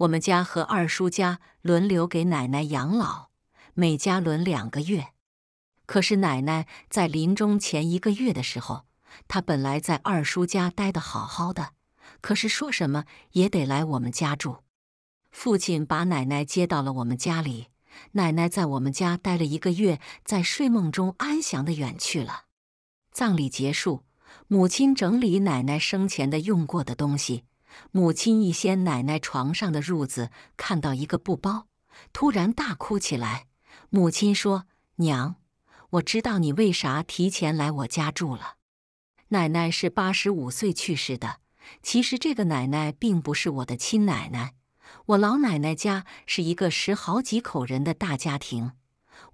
我们家和二叔家轮流给奶奶养老，每家轮两个月。可是奶奶在临终前一个月的时候，她本来在二叔家待得好好的，可是说什么也得来我们家住。父亲把奶奶接到了我们家里，奶奶在我们家待了一个月，在睡梦中安详的远去了。葬礼结束，母亲整理奶奶生前的用过的东西。母亲一掀奶奶床上的褥子，看到一个布包，突然大哭起来。母亲说：“娘，我知道你为啥提前来我家住了。奶奶是八十五岁去世的。其实这个奶奶并不是我的亲奶奶。我老奶奶家是一个十好几口人的大家庭。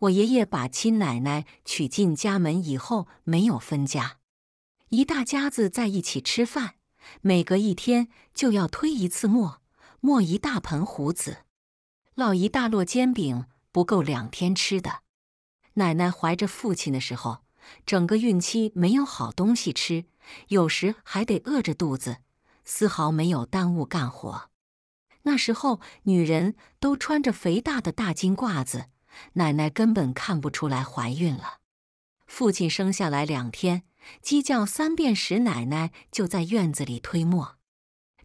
我爷爷把亲奶奶娶进家门以后，没有分家，一大家子在一起吃饭。”每隔一天就要推一次磨，磨一大盆胡子，烙一大摞煎饼，不够两天吃的。奶奶怀着父亲的时候，整个孕期没有好东西吃，有时还得饿着肚子，丝毫没有耽误干活。那时候，女人都穿着肥大的大金褂子，奶奶根本看不出来怀孕了。父亲生下来两天。鸡叫三遍时，奶奶就在院子里推磨。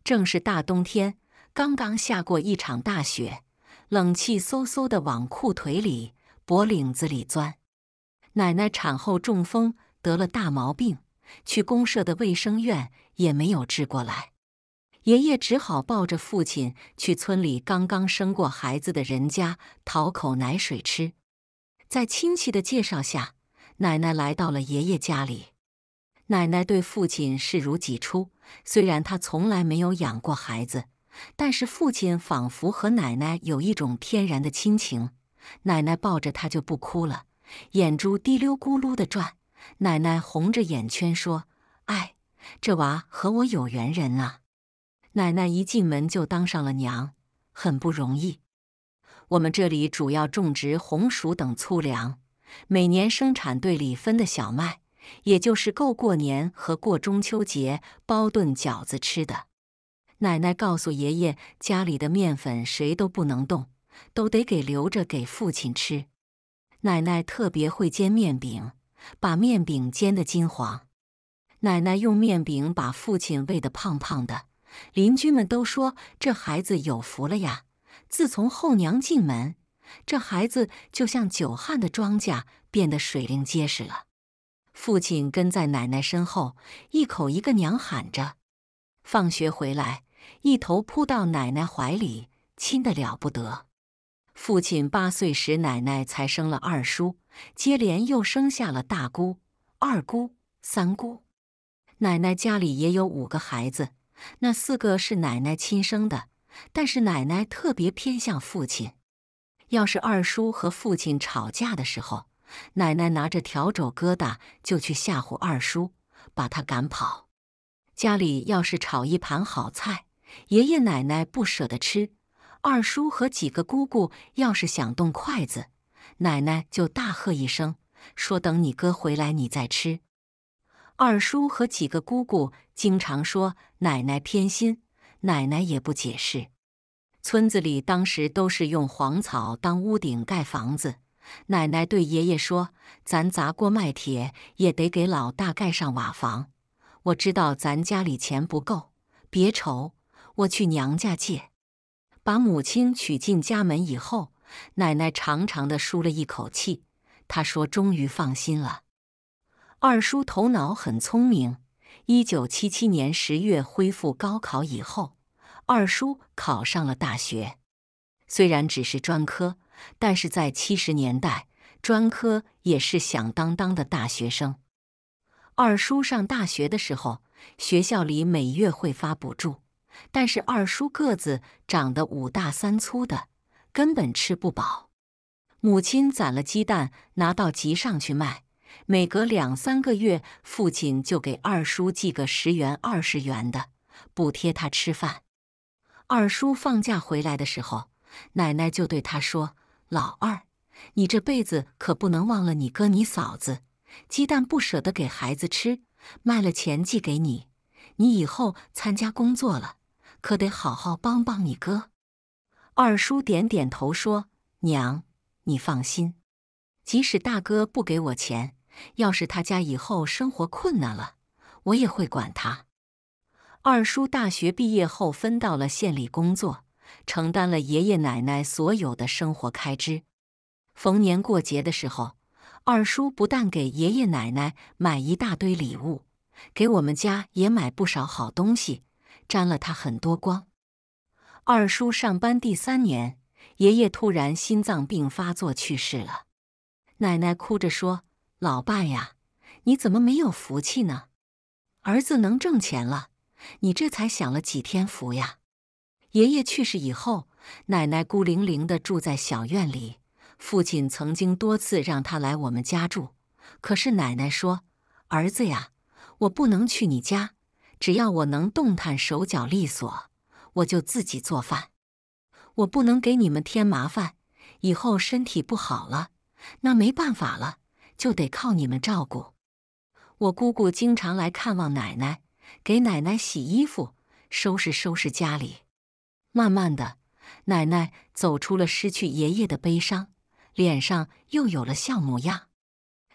正是大冬天，刚刚下过一场大雪，冷气嗖嗖地往裤腿里、脖领子里钻。奶奶产后中风，得了大毛病，去公社的卫生院也没有治过来。爷爷只好抱着父亲去村里刚刚生过孩子的人家讨口奶水吃。在亲戚的介绍下，奶奶来到了爷爷家里。奶奶对父亲视如己出，虽然她从来没有养过孩子，但是父亲仿佛和奶奶有一种天然的亲情。奶奶抱着他就不哭了，眼珠滴溜咕噜的转。奶奶红着眼圈说：“哎，这娃和我有缘人啊！”奶奶一进门就当上了娘，很不容易。我们这里主要种植红薯等粗粮，每年生产队里分的小麦。也就是够过年和过中秋节包顿饺子吃的。奶奶告诉爷爷，家里的面粉谁都不能动，都得给留着给父亲吃。奶奶特别会煎面饼，把面饼煎得金黄。奶奶用面饼把父亲喂得胖胖的。邻居们都说这孩子有福了呀！自从后娘进门，这孩子就像久旱的庄稼变得水灵结实了。父亲跟在奶奶身后，一口一个“娘”喊着。放学回来，一头扑到奶奶怀里，亲的了不得。父亲八岁时，奶奶才生了二叔，接连又生下了大姑、二姑、三姑。奶奶家里也有五个孩子，那四个是奶奶亲生的，但是奶奶特别偏向父亲。要是二叔和父亲吵架的时候。奶奶拿着笤帚疙瘩就去吓唬二叔，把他赶跑。家里要是炒一盘好菜，爷爷奶奶不舍得吃。二叔和几个姑姑要是想动筷子，奶奶就大喝一声，说：“等你哥回来，你再吃。”二叔和几个姑姑经常说奶奶偏心，奶奶也不解释。村子里当时都是用黄草当屋顶盖房子。奶奶对爷爷说：“咱砸锅卖铁也得给老大盖上瓦房。”我知道咱家里钱不够，别愁，我去娘家借。把母亲娶进家门以后，奶奶长长的舒了一口气，她说：“终于放心了。”二叔头脑很聪明。一九七七年十月恢复高考以后，二叔考上了大学，虽然只是专科。但是在七十年代，专科也是响当当的大学生。二叔上大学的时候，学校里每月会发补助，但是二叔个子长得五大三粗的，根本吃不饱。母亲攒了鸡蛋拿到集上去卖，每隔两三个月，父亲就给二叔寄个十元、二十元的补贴他吃饭。二叔放假回来的时候，奶奶就对他说。老二，你这辈子可不能忘了你哥你嫂子。鸡蛋不舍得给孩子吃，卖了钱寄给你。你以后参加工作了，可得好好帮帮你哥。二叔点点头说：“娘，你放心，即使大哥不给我钱，要是他家以后生活困难了，我也会管他。”二叔大学毕业后分到了县里工作。承担了爷爷奶奶所有的生活开支，逢年过节的时候，二叔不但给爷爷奶奶买一大堆礼物，给我们家也买不少好东西，沾了他很多光。二叔上班第三年，爷爷突然心脏病发作去世了，奶奶哭着说：“老爸呀，你怎么没有福气呢？儿子能挣钱了，你这才享了几天福呀？”爷爷去世以后，奶奶孤零零的住在小院里。父亲曾经多次让她来我们家住，可是奶奶说：“儿子呀，我不能去你家。只要我能动弹手脚利索，我就自己做饭。我不能给你们添麻烦。以后身体不好了，那没办法了，就得靠你们照顾。”我姑姑经常来看望奶奶，给奶奶洗衣服，收拾收拾家里。慢慢的，奶奶走出了失去爷爷的悲伤，脸上又有了笑模样。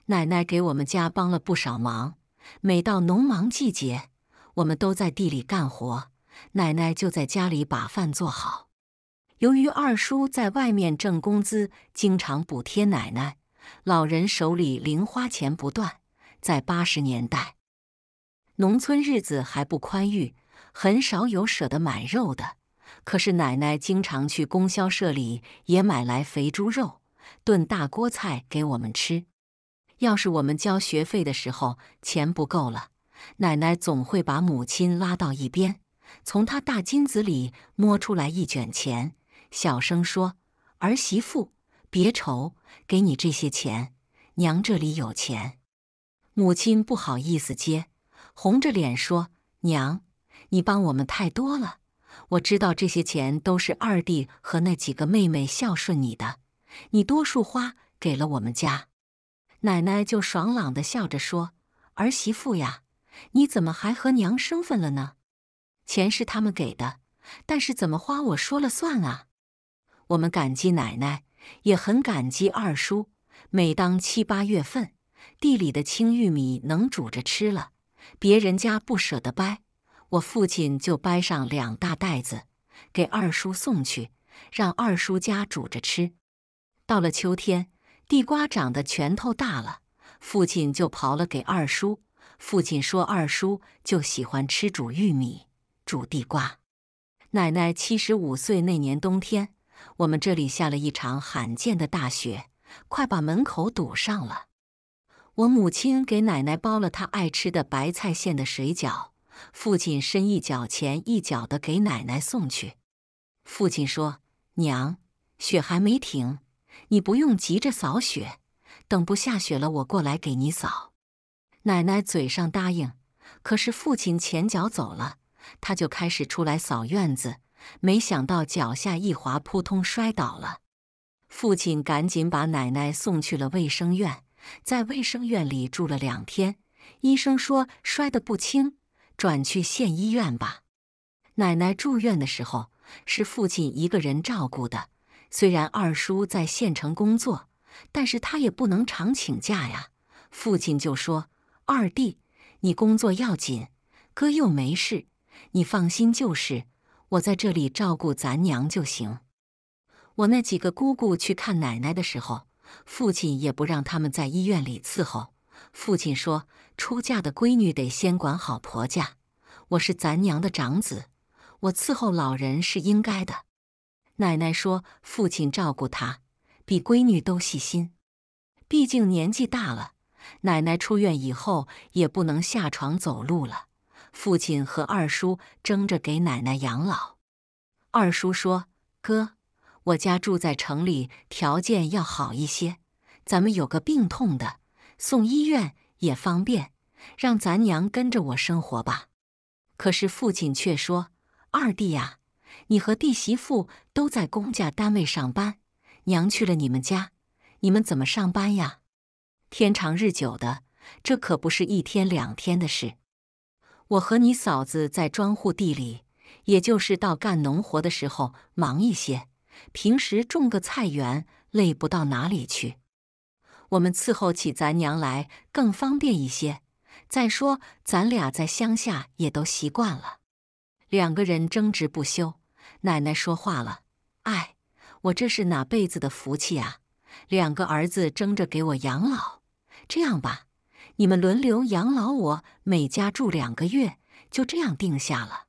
奶奶给我们家帮了不少忙。每到农忙季节，我们都在地里干活，奶奶就在家里把饭做好。由于二叔在外面挣工资，经常补贴奶奶，老人手里零花钱不断。在八十年代，农村日子还不宽裕，很少有舍得买肉的。可是奶奶经常去供销社里也买来肥猪肉，炖大锅菜给我们吃。要是我们交学费的时候钱不够了，奶奶总会把母亲拉到一边，从她大金子里摸出来一卷钱，小声说：“儿媳妇，别愁，给你这些钱，娘这里有钱。”母亲不好意思接，红着脸说：“娘，你帮我们太多了。”我知道这些钱都是二弟和那几个妹妹孝顺你的，你多数花给了我们家。奶奶就爽朗地笑着说：“儿媳妇呀，你怎么还和娘生分了呢？钱是他们给的，但是怎么花我说了算啊！”我们感激奶奶，也很感激二叔。每当七八月份，地里的青玉米能煮着吃了，别人家不舍得掰。我父亲就掰上两大袋子，给二叔送去，让二叔家煮着吃。到了秋天，地瓜长得拳头大了，父亲就刨了给二叔。父亲说，二叔就喜欢吃煮玉米、煮地瓜。奶奶七十五岁那年冬天，我们这里下了一场罕见的大雪，快把门口堵上了。我母亲给奶奶包了她爱吃的白菜馅的水饺。父亲伸一脚前一脚的给奶奶送去。父亲说：“娘，雪还没停，你不用急着扫雪，等不下雪了，我过来给你扫。”奶奶嘴上答应，可是父亲前脚走了，他就开始出来扫院子。没想到脚下一滑，扑通摔倒了。父亲赶紧把奶奶送去了卫生院，在卫生院里住了两天，医生说摔得不轻。转去县医院吧。奶奶住院的时候是父亲一个人照顾的，虽然二叔在县城工作，但是他也不能常请假呀。父亲就说：“二弟，你工作要紧，哥又没事，你放心就是，我在这里照顾咱娘就行。”我那几个姑姑去看奶奶的时候，父亲也不让他们在医院里伺候。父亲说：“出嫁的闺女得先管好婆家。”我是咱娘的长子，我伺候老人是应该的。奶奶说：“父亲照顾她，比闺女都细心。毕竟年纪大了，奶奶出院以后也不能下床走路了。父亲和二叔争着给奶奶养老。二叔说：‘哥，我家住在城里，条件要好一些。咱们有个病痛的。’”送医院也方便，让咱娘跟着我生活吧。可是父亲却说：“二弟呀，你和弟媳妇都在公家单位上班，娘去了你们家，你们怎么上班呀？天长日久的，这可不是一天两天的事。我和你嫂子在庄户地里，也就是到干农活的时候忙一些，平时种个菜园，累不到哪里去。”我们伺候起咱娘来更方便一些。再说，咱俩在乡下也都习惯了。两个人争执不休，奶奶说话了：“哎，我这是哪辈子的福气啊！两个儿子争着给我养老。这样吧，你们轮流养老，我每家住两个月。就这样定下了。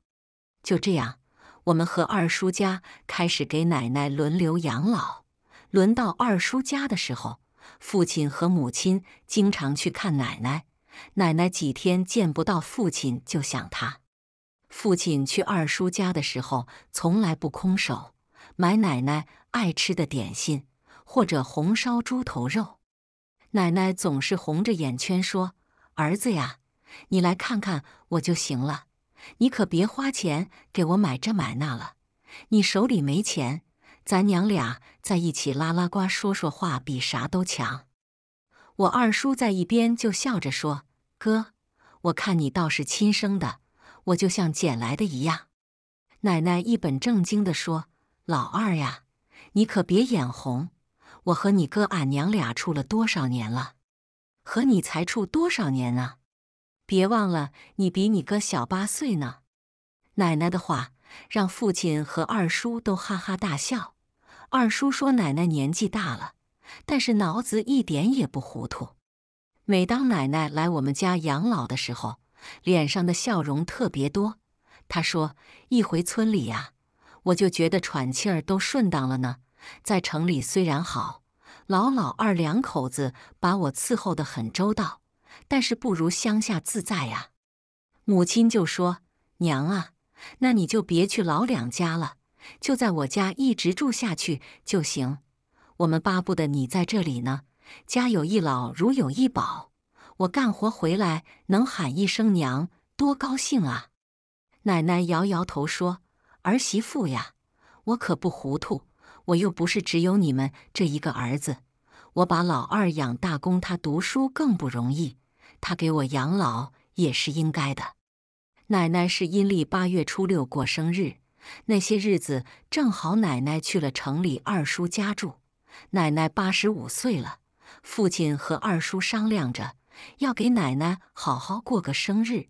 就这样，我们和二叔家开始给奶奶轮流养老。轮到二叔家的时候。”父亲和母亲经常去看奶奶，奶奶几天见不到父亲就想他。父亲去二叔家的时候从来不空手，买奶奶爱吃的点心或者红烧猪头肉。奶奶总是红着眼圈说：“儿子呀，你来看看我就行了，你可别花钱给我买这买那了，你手里没钱。”咱娘俩在一起拉拉呱说说话，比啥都强。我二叔在一边就笑着说：“哥，我看你倒是亲生的，我就像捡来的一样。”奶奶一本正经的说：“老二呀，你可别眼红，我和你哥俺娘俩处了多少年了，和你才处多少年啊？别忘了，你比你哥小八岁呢。”奶奶的话让父亲和二叔都哈哈大笑。二叔说：“奶奶年纪大了，但是脑子一点也不糊涂。每当奶奶来我们家养老的时候，脸上的笑容特别多。她说：‘一回村里呀，我就觉得喘气儿都顺当了呢。在城里虽然好，老老二两口子把我伺候得很周到，但是不如乡下自在呀。’母亲就说：‘娘啊，那你就别去老两家了。’”就在我家一直住下去就行，我们巴不得你在这里呢。家有一老，如有一宝。我干活回来能喊一声娘，多高兴啊！奶奶摇摇头说：“儿媳妇呀，我可不糊涂。我又不是只有你们这一个儿子，我把老二养大，供他读书更不容易，他给我养老也是应该的。”奶奶是阴历八月初六过生日。那些日子正好，奶奶去了城里二叔家住。奶奶八十五岁了，父亲和二叔商量着要给奶奶好好过个生日。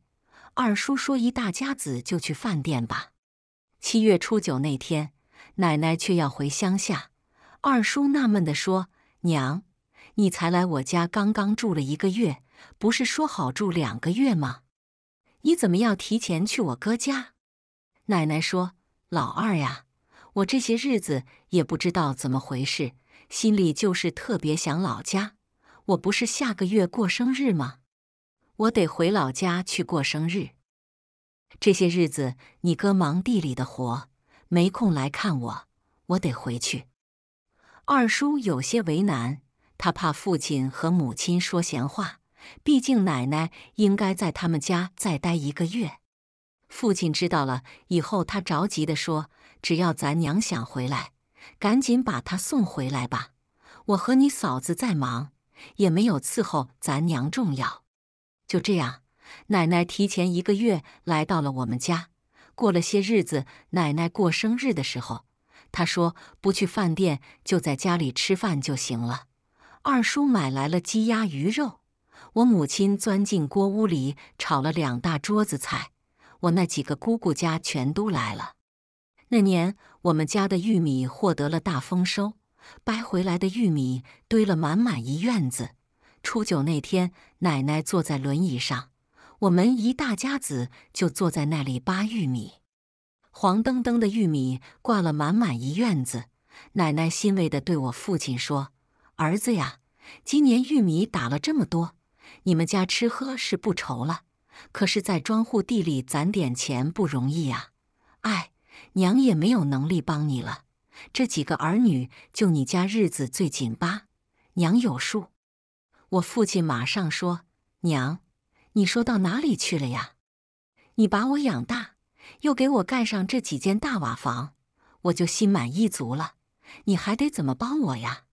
二叔说：“一大家子就去饭店吧。”七月初九那天，奶奶却要回乡下。二叔纳闷地说：“娘，你才来我家刚刚住了一个月，不是说好住两个月吗？你怎么要提前去我哥家？”奶奶说。老二呀，我这些日子也不知道怎么回事，心里就是特别想老家。我不是下个月过生日吗？我得回老家去过生日。这些日子你哥忙地里的活，没空来看我，我得回去。二叔有些为难，他怕父亲和母亲说闲话，毕竟奶奶应该在他们家再待一个月。父亲知道了以后，他着急地说：“只要咱娘想回来，赶紧把她送回来吧。我和你嫂子再忙，也没有伺候咱娘重要。”就这样，奶奶提前一个月来到了我们家。过了些日子，奶奶过生日的时候，她说不去饭店，就在家里吃饭就行了。二叔买来了鸡、鸭、鱼、肉，我母亲钻进锅屋里炒了两大桌子菜。我那几个姑姑家全都来了。那年我们家的玉米获得了大丰收，掰回来的玉米堆了满满一院子。初九那天，奶奶坐在轮椅上，我们一大家子就坐在那里扒玉米。黄澄澄的玉米挂了满满一院子，奶奶欣慰地对我父亲说：“儿子呀，今年玉米打了这么多，你们家吃喝是不愁了。”可是，在庄户地里攒点钱不容易呀！哎，娘也没有能力帮你了。这几个儿女，就你家日子最紧吧，娘有数。我父亲马上说：“娘，你说到哪里去了呀？你把我养大，又给我盖上这几间大瓦房，我就心满意足了。你还得怎么帮我呀？”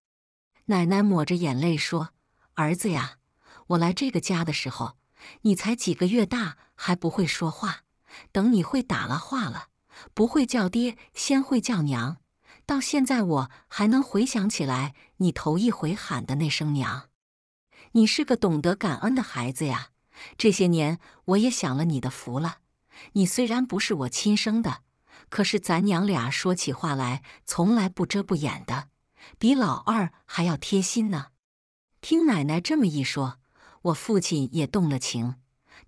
奶奶抹着眼泪说：“儿子呀，我来这个家的时候。”你才几个月大，还不会说话。等你会打了话了，不会叫爹，先会叫娘。到现在我还能回想起来，你头一回喊的那声娘。你是个懂得感恩的孩子呀！这些年我也享了你的福了。你虽然不是我亲生的，可是咱娘俩说起话来从来不遮不掩的，比老二还要贴心呢。听奶奶这么一说。我父亲也动了情，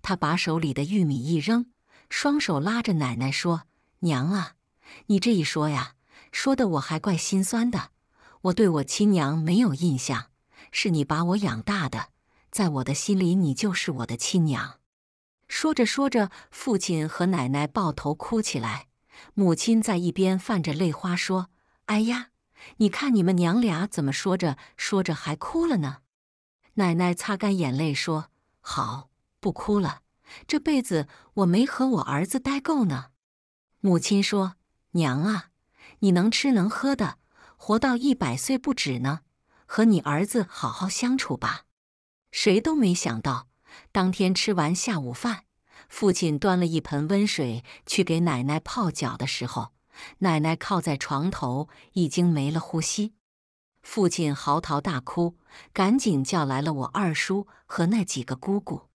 他把手里的玉米一扔，双手拉着奶奶说：“娘啊，你这一说呀，说的我还怪心酸的。我对我亲娘没有印象，是你把我养大的，在我的心里，你就是我的亲娘。”说着说着，父亲和奶奶抱头哭起来。母亲在一边泛着泪花说：“哎呀，你看你们娘俩怎么说着说着还哭了呢？”奶奶擦干眼泪说：“好，不哭了。这辈子我没和我儿子待够呢。”母亲说：“娘啊，你能吃能喝的，活到一百岁不止呢，和你儿子好好相处吧。”谁都没想到，当天吃完下午饭，父亲端了一盆温水去给奶奶泡脚的时候，奶奶靠在床头已经没了呼吸。父亲嚎啕大哭，赶紧叫来了我二叔和那几个姑姑。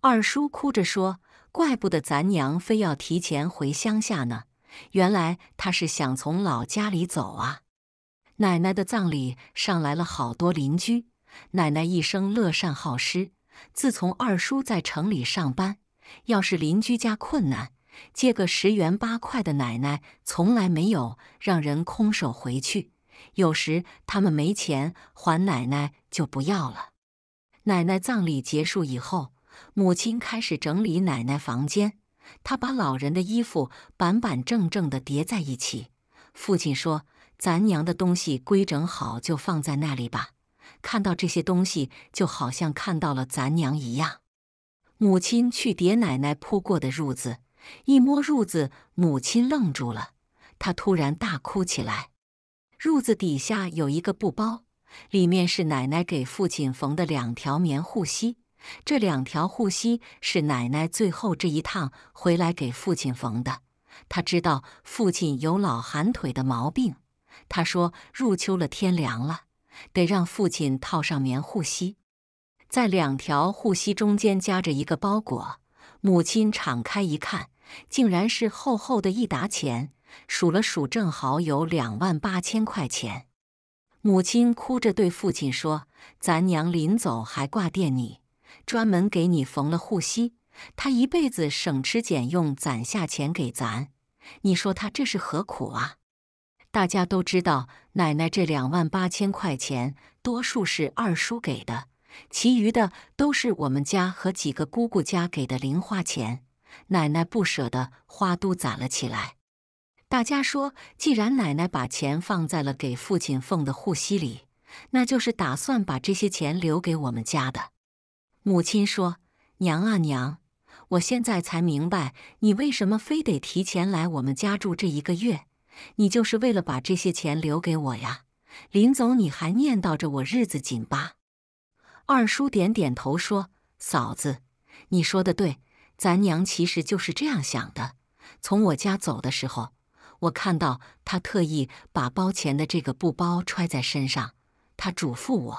二叔哭着说：“怪不得咱娘非要提前回乡下呢，原来她是想从老家里走啊。”奶奶的葬礼上来了好多邻居。奶奶一生乐善好施，自从二叔在城里上班，要是邻居家困难，借个十元八块的，奶奶从来没有让人空手回去。有时他们没钱还奶奶就不要了。奶奶葬礼结束以后，母亲开始整理奶奶房间。她把老人的衣服板板正正地叠在一起。父亲说：“咱娘的东西规整好就放在那里吧，看到这些东西就好像看到了咱娘一样。”母亲去叠奶奶铺过的褥子，一摸褥子，母亲愣住了，她突然大哭起来。褥子底下有一个布包，里面是奶奶给父亲缝的两条棉护膝。这两条护膝是奶奶最后这一趟回来给父亲缝的。她知道父亲有老寒腿的毛病，她说入秋了，天凉了，得让父亲套上棉护膝。在两条护膝中间夹着一个包裹，母亲敞开一看，竟然是厚厚的一沓钱。数了数，正好有两万八千块钱。母亲哭着对父亲说：“咱娘临走还挂念你，专门给你缝了护膝。她一辈子省吃俭用，攒下钱给咱。你说她这是何苦啊？”大家都知道，奶奶这两万八千块钱，多数是二叔给的，其余的都是我们家和几个姑姑家给的零花钱。奶奶不舍得花，都攒了起来。大家说，既然奶奶把钱放在了给父亲缝的护膝里，那就是打算把这些钱留给我们家的。母亲说：“娘啊娘，我现在才明白你为什么非得提前来我们家住这一个月，你就是为了把这些钱留给我呀。”临走你还念叨着我日子紧吧。二叔点点头说：“嫂子，你说的对，咱娘其实就是这样想的。从我家走的时候。”我看到他特意把包前的这个布包揣在身上。他嘱咐我，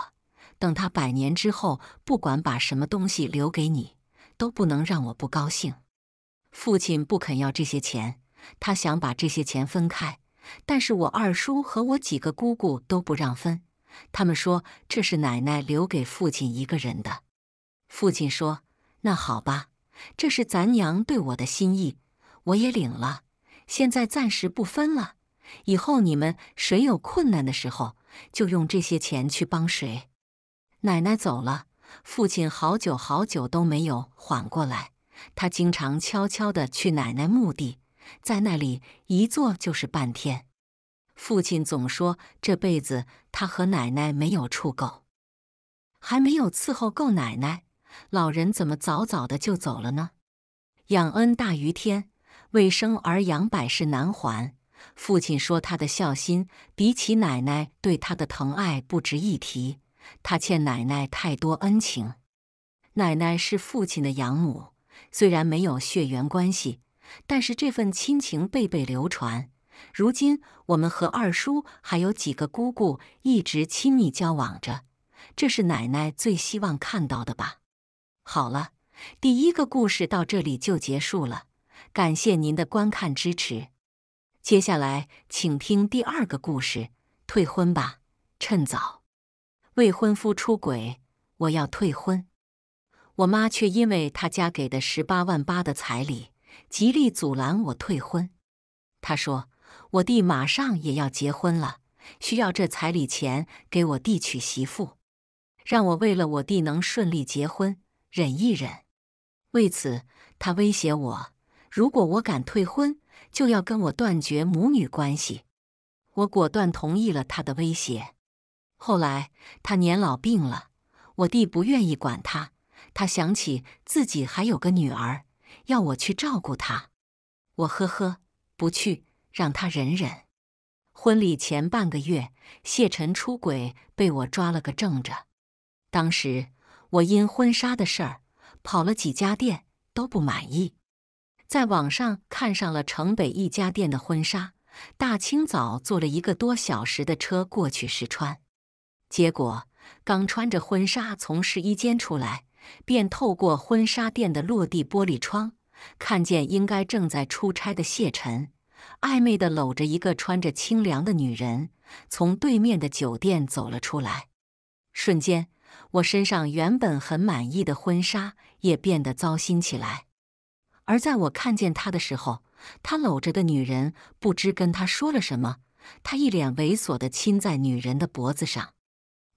等他百年之后，不管把什么东西留给你，都不能让我不高兴。父亲不肯要这些钱，他想把这些钱分开，但是我二叔和我几个姑姑都不让分，他们说这是奶奶留给父亲一个人的。父亲说：“那好吧，这是咱娘对我的心意，我也领了。”现在暂时不分了，以后你们谁有困难的时候，就用这些钱去帮谁。奶奶走了，父亲好久好久都没有缓过来。他经常悄悄地去奶奶墓地，在那里一坐就是半天。父亲总说这辈子他和奶奶没有处够，还没有伺候够奶奶。老人怎么早早的就走了呢？养恩大于天。为生而养百世难还。父亲说，他的孝心比起奶奶对他的疼爱不值一提。他欠奶奶太多恩情。奶奶是父亲的养母，虽然没有血缘关系，但是这份亲情辈辈流传。如今，我们和二叔还有几个姑姑一直亲密交往着，这是奶奶最希望看到的吧？好了，第一个故事到这里就结束了。感谢您的观看支持，接下来请听第二个故事：退婚吧，趁早。未婚夫出轨，我要退婚。我妈却因为他家给的十八万八的彩礼，极力阻拦我退婚。她说：“我弟马上也要结婚了，需要这彩礼钱给我弟娶媳妇，让我为了我弟能顺利结婚，忍一忍。”为此，他威胁我。如果我敢退婚，就要跟我断绝母女关系。我果断同意了他的威胁。后来他年老病了，我弟不愿意管他，他想起自己还有个女儿，要我去照顾他。我呵呵不去，让他忍忍。婚礼前半个月，谢晨出轨被我抓了个正着。当时我因婚纱的事儿跑了几家店，都不满意。在网上看上了城北一家店的婚纱，大清早坐了一个多小时的车过去试穿。结果刚穿着婚纱从试衣间出来，便透过婚纱店的落地玻璃窗，看见应该正在出差的谢晨，暧昧地搂着一个穿着清凉的女人从对面的酒店走了出来。瞬间，我身上原本很满意的婚纱也变得糟心起来。而在我看见他的时候，他搂着的女人不知跟他说了什么，他一脸猥琐的亲在女人的脖子上。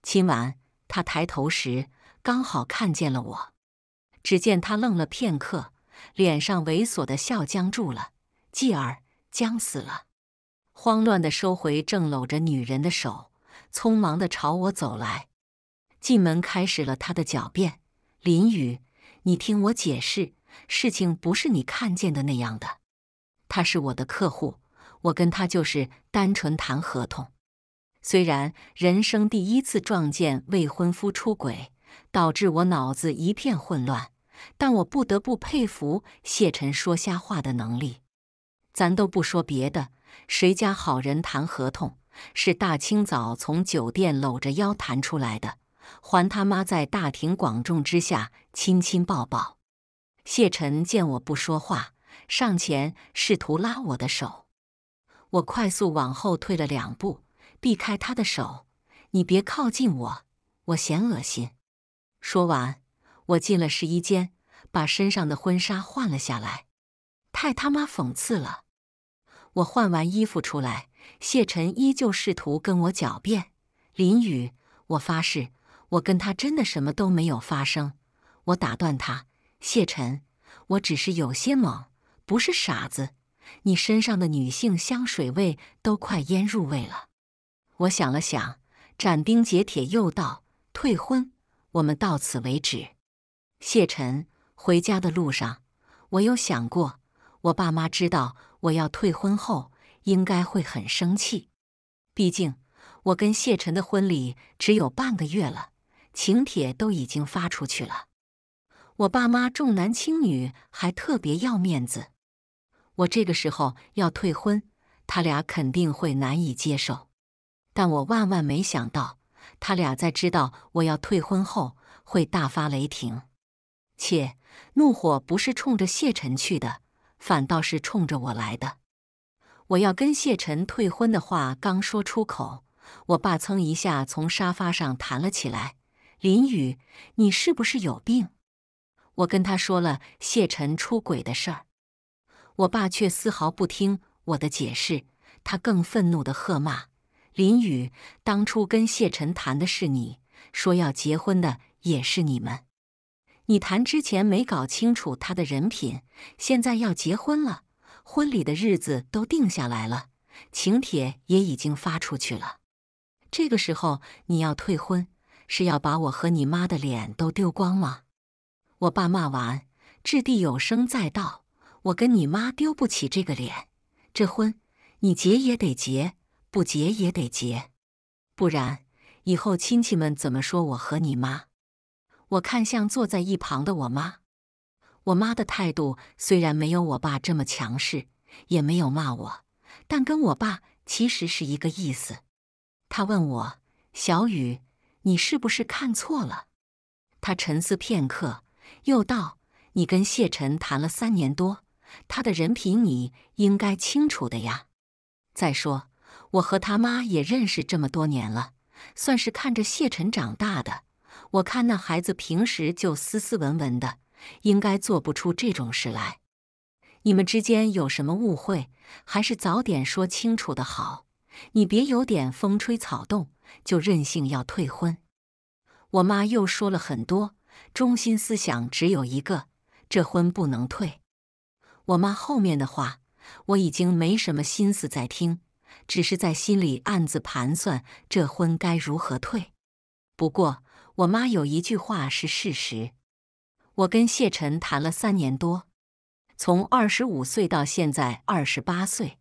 亲完，他抬头时刚好看见了我，只见他愣了片刻，脸上猥琐的笑僵住了，继而僵死了，慌乱的收回正搂着女人的手，匆忙的朝我走来，进门开始了他的狡辩：“林雨，你听我解释。”事情不是你看见的那样的，他是我的客户，我跟他就是单纯谈合同。虽然人生第一次撞见未婚夫出轨，导致我脑子一片混乱，但我不得不佩服谢晨说瞎话的能力。咱都不说别的，谁家好人谈合同是大清早从酒店搂着腰谈出来的，还他妈在大庭广众之下亲亲抱抱？谢晨见我不说话，上前试图拉我的手，我快速往后退了两步，避开他的手。你别靠近我，我嫌恶心。说完，我进了试衣间，把身上的婚纱换了下来。太他妈讽刺了！我换完衣服出来，谢晨依旧试图跟我狡辩。林雨，我发誓，我跟他真的什么都没有发生。我打断他。谢晨，我只是有些懵，不是傻子。你身上的女性香水味都快腌入味了。我想了想，斩钉截铁又道：“退婚，我们到此为止。”谢晨，回家的路上，我有想过，我爸妈知道我要退婚后，应该会很生气。毕竟，我跟谢晨的婚礼只有半个月了，请帖都已经发出去了。我爸妈重男轻女，还特别要面子。我这个时候要退婚，他俩肯定会难以接受。但我万万没想到，他俩在知道我要退婚后，会大发雷霆，且怒火不是冲着谢晨去的，反倒是冲着我来的。我要跟谢晨退婚的话刚说出口，我爸噌一下从沙发上弹了起来：“林雨，你是不是有病？”我跟他说了谢晨出轨的事儿，我爸却丝毫不听我的解释，他更愤怒的喝骂：“林雨，当初跟谢晨谈的是你，说要结婚的也是你们，你谈之前没搞清楚他的人品，现在要结婚了，婚礼的日子都定下来了，请帖也已经发出去了，这个时候你要退婚，是要把我和你妈的脸都丢光吗？”我爸骂完，掷地有声，再道：“我跟你妈丢不起这个脸，这婚你结也得结，不结也得结，不然以后亲戚们怎么说我和你妈？”我看向坐在一旁的我妈，我妈的态度虽然没有我爸这么强势，也没有骂我，但跟我爸其实是一个意思。他问我：“小雨，你是不是看错了？”他沉思片刻。又道：“你跟谢晨谈了三年多，他的人品你应该清楚的呀。再说，我和他妈也认识这么多年了，算是看着谢晨长大的。我看那孩子平时就斯斯文文的，应该做不出这种事来。你们之间有什么误会，还是早点说清楚的好。你别有点风吹草动就任性要退婚。我妈又说了很多。”中心思想只有一个：这婚不能退。我妈后面的话，我已经没什么心思在听，只是在心里暗自盘算这婚该如何退。不过，我妈有一句话是事实：我跟谢晨谈了三年多，从二十五岁到现在二十八岁，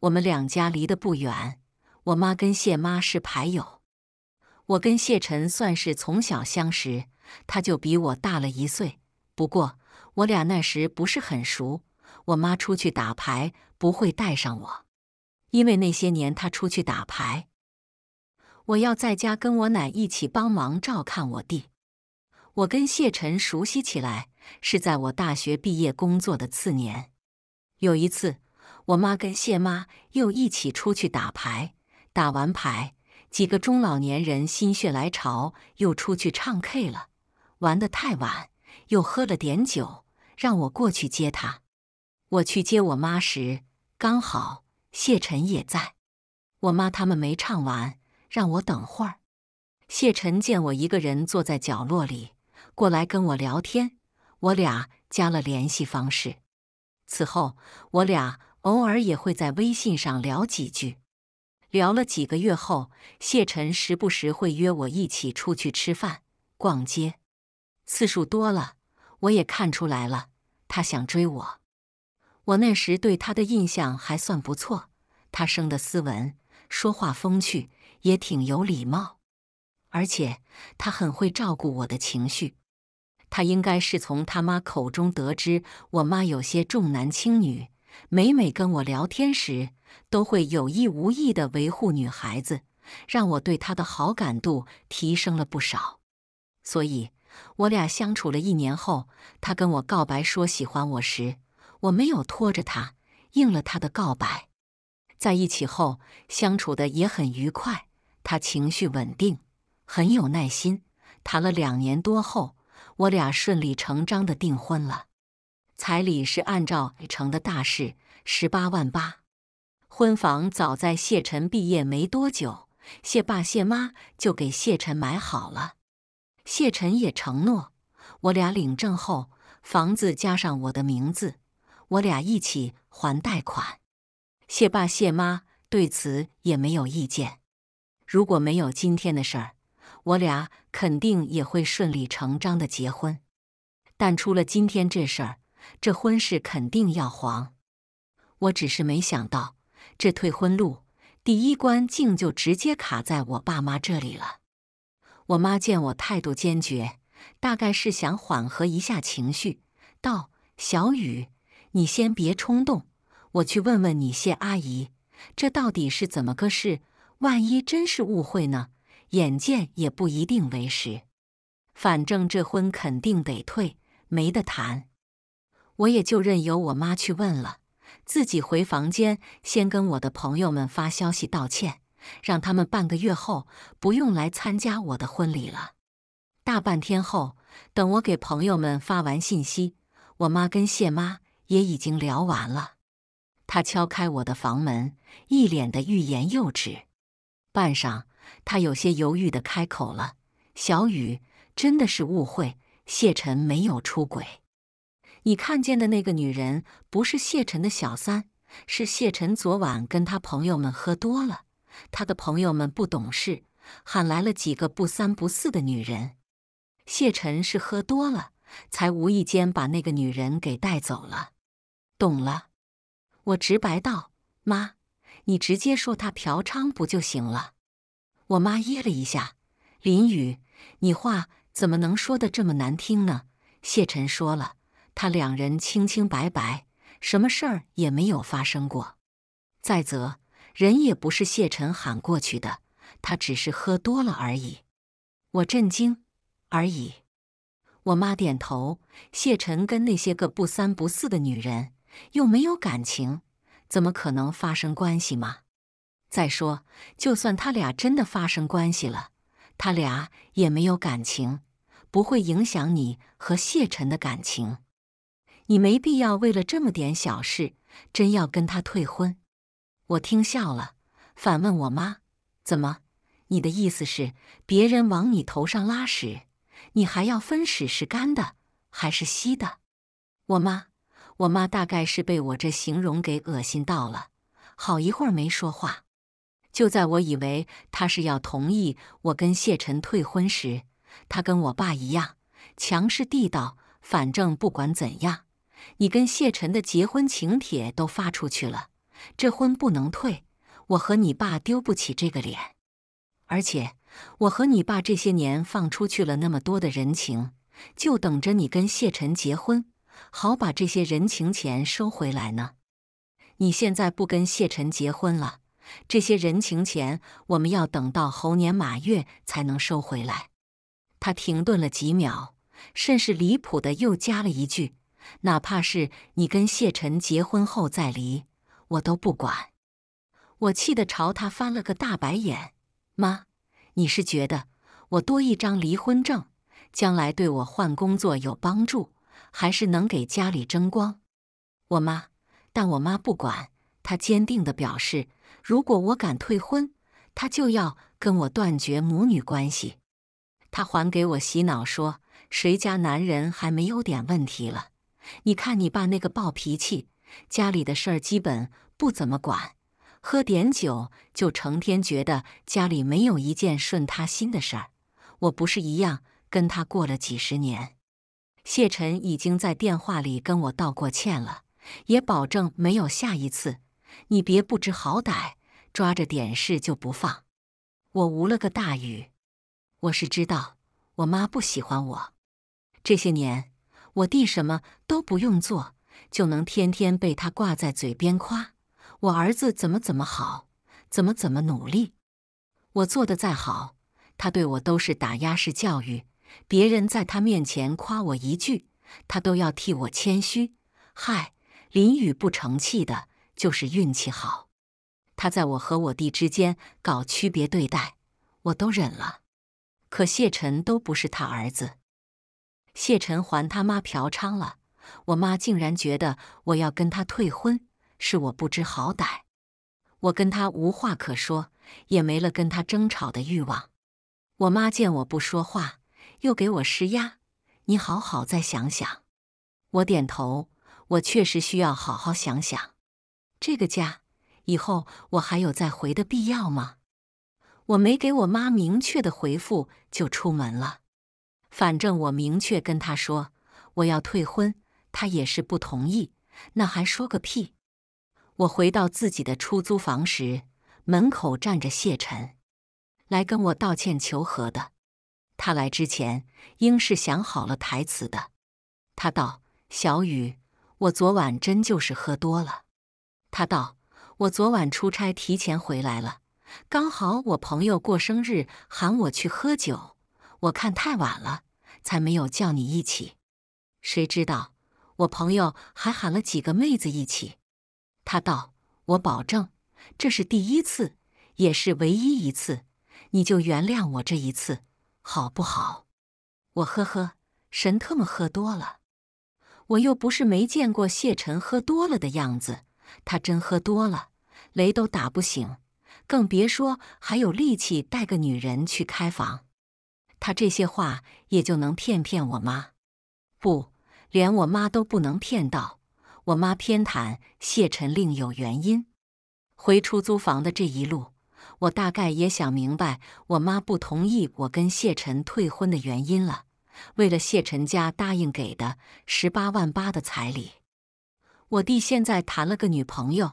我们两家离得不远。我妈跟谢妈是牌友，我跟谢晨算是从小相识。他就比我大了一岁，不过我俩那时不是很熟。我妈出去打牌不会带上我，因为那些年她出去打牌，我要在家跟我奶一起帮忙照看我弟。我跟谢晨熟悉起来是在我大学毕业工作的次年。有一次，我妈跟谢妈又一起出去打牌，打完牌，几个中老年人心血来潮又出去唱 K 了。玩得太晚，又喝了点酒，让我过去接他。我去接我妈时，刚好谢晨也在。我妈他们没唱完，让我等会儿。谢晨见我一个人坐在角落里，过来跟我聊天，我俩加了联系方式。此后，我俩偶尔也会在微信上聊几句。聊了几个月后，谢晨时不时会约我一起出去吃饭、逛街。次数多了，我也看出来了，他想追我。我那时对他的印象还算不错，他生得斯文，说话风趣，也挺有礼貌，而且他很会照顾我的情绪。他应该是从他妈口中得知我妈有些重男轻女，每每跟我聊天时，都会有意无意的维护女孩子，让我对他的好感度提升了不少。所以。我俩相处了一年后，他跟我告白说喜欢我时，我没有拖着他，应了他的告白。在一起后相处的也很愉快，他情绪稳定，很有耐心。谈了两年多后，我俩顺理成章的订婚了，彩礼是按照成的大事十八万八。婚房早在谢晨毕业没多久，谢爸谢妈就给谢晨买好了。谢晨也承诺，我俩领证后，房子加上我的名字，我俩一起还贷款。谢爸谢妈对此也没有意见。如果没有今天的事儿，我俩肯定也会顺理成章的结婚。但出了今天这事儿，这婚事肯定要黄。我只是没想到，这退婚路第一关竟就直接卡在我爸妈这里了。我妈见我态度坚决，大概是想缓和一下情绪，道：“小雨，你先别冲动，我去问问你谢阿姨，这到底是怎么个事？万一真是误会呢？眼见也不一定为实，反正这婚肯定得退，没得谈。”我也就任由我妈去问了，自己回房间先跟我的朋友们发消息道歉。让他们半个月后不用来参加我的婚礼了。大半天后，等我给朋友们发完信息，我妈跟谢妈也已经聊完了。她敲开我的房门，一脸的欲言又止。半晌，她有些犹豫地开口了：“小雨，真的是误会，谢晨没有出轨。你看见的那个女人不是谢晨的小三，是谢晨昨晚跟他朋友们喝多了。”他的朋友们不懂事，喊来了几个不三不四的女人。谢晨是喝多了，才无意间把那个女人给带走了。懂了，我直白道：“妈，你直接说他嫖娼不就行了？”我妈噎了一下：“林雨，你话怎么能说得这么难听呢？”谢晨说了，他两人清清白白，什么事儿也没有发生过。再则。人也不是谢晨喊过去的，他只是喝多了而已。我震惊，而已。我妈点头。谢晨跟那些个不三不四的女人又没有感情，怎么可能发生关系嘛？再说，就算他俩真的发生关系了，他俩也没有感情，不会影响你和谢晨的感情。你没必要为了这么点小事，真要跟他退婚。我听笑了，反问我妈：“怎么？你的意思是别人往你头上拉屎，你还要分屎是干的还是稀的？”我妈，我妈大概是被我这形容给恶心到了，好一会儿没说话。就在我以为她是要同意我跟谢晨退婚时，她跟我爸一样，强势地道：“反正不管怎样，你跟谢晨的结婚请帖都发出去了。”这婚不能退，我和你爸丢不起这个脸。而且我和你爸这些年放出去了那么多的人情，就等着你跟谢晨结婚，好把这些人情钱收回来呢。你现在不跟谢晨结婚了，这些人情钱我们要等到猴年马月才能收回来。他停顿了几秒，甚是离谱的又加了一句：“哪怕是你跟谢晨结婚后再离。”我都不管，我气得朝他翻了个大白眼。妈，你是觉得我多一张离婚证，将来对我换工作有帮助，还是能给家里争光？我妈，但我妈不管，她坚定地表示，如果我敢退婚，她就要跟我断绝母女关系。她还给我洗脑说，谁家男人还没有点问题了？你看你爸那个暴脾气。家里的事儿基本不怎么管，喝点酒就成天觉得家里没有一件顺他心的事儿。我不是一样，跟他过了几十年。谢晨已经在电话里跟我道过歉了，也保证没有下一次。你别不知好歹，抓着点事就不放。我无了个大语，我是知道我妈不喜欢我。这些年我弟什么都不用做。就能天天被他挂在嘴边夸我儿子怎么怎么好，怎么怎么努力。我做的再好，他对我都是打压式教育。别人在他面前夸我一句，他都要替我谦虚。嗨，林雨不成器的就是运气好。他在我和我弟之间搞区别对待，我都忍了。可谢晨都不是他儿子，谢晨还他妈嫖娼了。我妈竟然觉得我要跟她退婚是我不知好歹，我跟她无话可说，也没了跟她争吵的欲望。我妈见我不说话，又给我施压：“你好好再想想。”我点头，我确实需要好好想想这个家，以后我还有再回的必要吗？我没给我妈明确的回复，就出门了。反正我明确跟她说我要退婚。他也是不同意，那还说个屁！我回到自己的出租房时，门口站着谢晨，来跟我道歉求和的。他来之前应是想好了台词的。他道：“小雨，我昨晚真就是喝多了。”他道：“我昨晚出差提前回来了，刚好我朋友过生日，喊我去喝酒，我看太晚了，才没有叫你一起。谁知道。”我朋友还喊了几个妹子一起，他道：“我保证，这是第一次，也是唯一一次，你就原谅我这一次，好不好？”我呵呵，神特么喝多了，我又不是没见过谢晨喝多了的样子。他真喝多了，雷都打不醒，更别说还有力气带个女人去开房。他这些话也就能骗骗我吗？不。连我妈都不能骗到，我妈偏袒谢晨另有原因。回出租房的这一路，我大概也想明白我妈不同意我跟谢晨退婚的原因了。为了谢晨家答应给的十八万八的彩礼，我弟现在谈了个女朋友，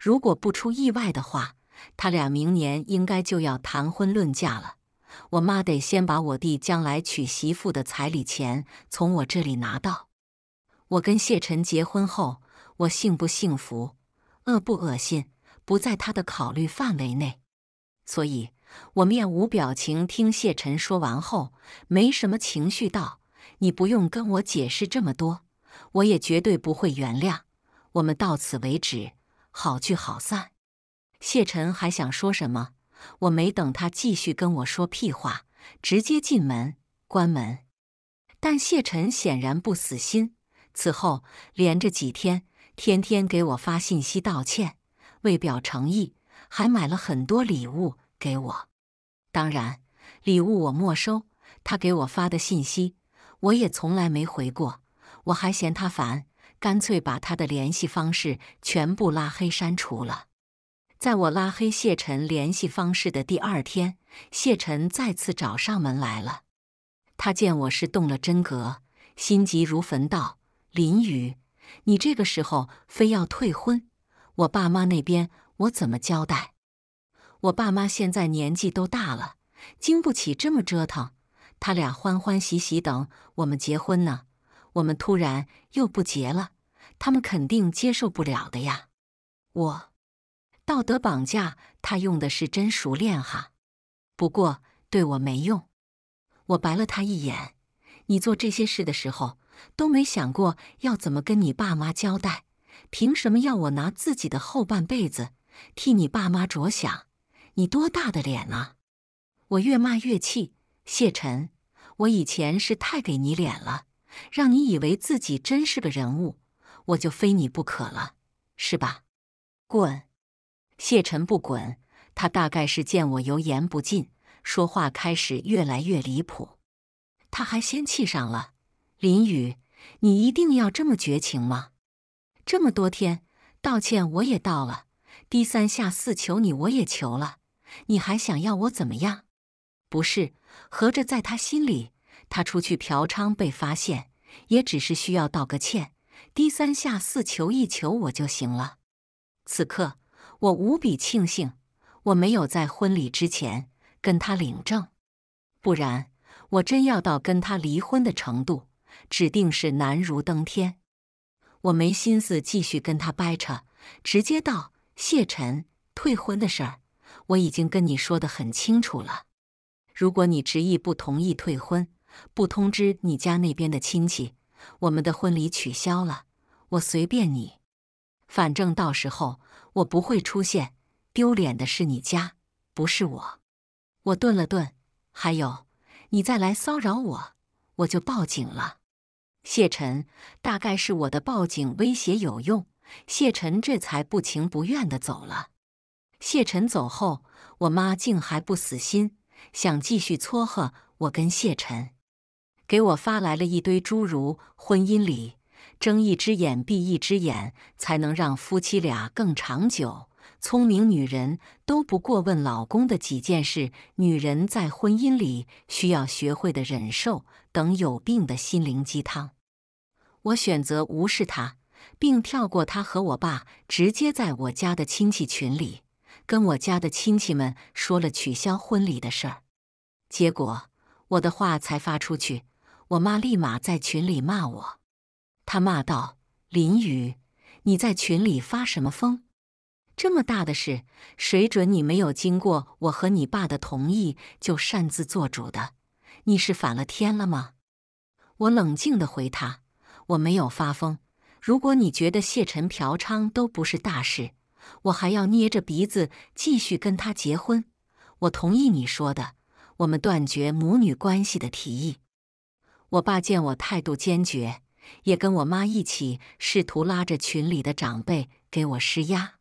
如果不出意外的话，他俩明年应该就要谈婚论嫁了。我妈得先把我弟将来娶媳妇的彩礼钱从我这里拿到。我跟谢晨结婚后，我幸不幸福、恶不恶心，不在他的考虑范围内，所以，我面无表情听谢晨说完后，没什么情绪道：“你不用跟我解释这么多，我也绝对不会原谅。我们到此为止，好聚好散。”谢晨还想说什么，我没等他继续跟我说屁话，直接进门关门。但谢晨显然不死心。此后连着几天，天天给我发信息道歉，为表诚意，还买了很多礼物给我。当然，礼物我没收，他给我发的信息我也从来没回过。我还嫌他烦，干脆把他的联系方式全部拉黑删除了。在我拉黑谢晨联系方式的第二天，谢晨再次找上门来了。他见我是动了真格，心急如焚道。林雨，你这个时候非要退婚，我爸妈那边我怎么交代？我爸妈现在年纪都大了，经不起这么折腾。他俩欢欢喜喜等我们结婚呢，我们突然又不结了，他们肯定接受不了的呀。我道德绑架他用的是真熟练哈，不过对我没用。我白了他一眼。你做这些事的时候。都没想过要怎么跟你爸妈交代，凭什么要我拿自己的后半辈子替你爸妈着想？你多大的脸啊！我越骂越气。谢晨，我以前是太给你脸了，让你以为自己真是个人物，我就非你不可了，是吧？滚！谢晨不滚，他大概是见我油盐不进，说话开始越来越离谱，他还先气上了。林雨，你一定要这么绝情吗？这么多天道歉我也道了，低三下四求你我也求了，你还想要我怎么样？不是，合着在他心里，他出去嫖娼被发现，也只是需要道个歉，低三下四求一求我就行了。此刻我无比庆幸，我没有在婚礼之前跟他领证，不然我真要到跟他离婚的程度。指定是难如登天，我没心思继续跟他掰扯，直接道：“谢晨，退婚的事儿我已经跟你说得很清楚了。如果你执意不同意退婚，不通知你家那边的亲戚，我们的婚礼取消了，我随便你。反正到时候我不会出现，丢脸的是你家，不是我。”我顿了顿，还有，你再来骚扰我，我就报警了。谢晨大概是我的报警威胁有用，谢晨这才不情不愿的走了。谢晨走后，我妈竟还不死心，想继续撮合我跟谢晨，给我发来了一堆诸如“婚姻里睁一只眼闭一只眼才能让夫妻俩更长久，聪明女人都不过问老公的几件事，女人在婚姻里需要学会的忍受等有病的心灵鸡汤。”我选择无视他，并跳过他和我爸，直接在我家的亲戚群里，跟我家的亲戚们说了取消婚礼的事儿。结果我的话才发出去，我妈立马在群里骂我。她骂道：“林雨，你在群里发什么疯？这么大的事，谁准你没有经过我和你爸的同意就擅自做主的？你是反了天了吗？”我冷静地回她。我没有发疯。如果你觉得谢晨嫖娼都不是大事，我还要捏着鼻子继续跟他结婚。我同意你说的，我们断绝母女关系的提议。我爸见我态度坚决，也跟我妈一起试图拉着群里的长辈给我施压，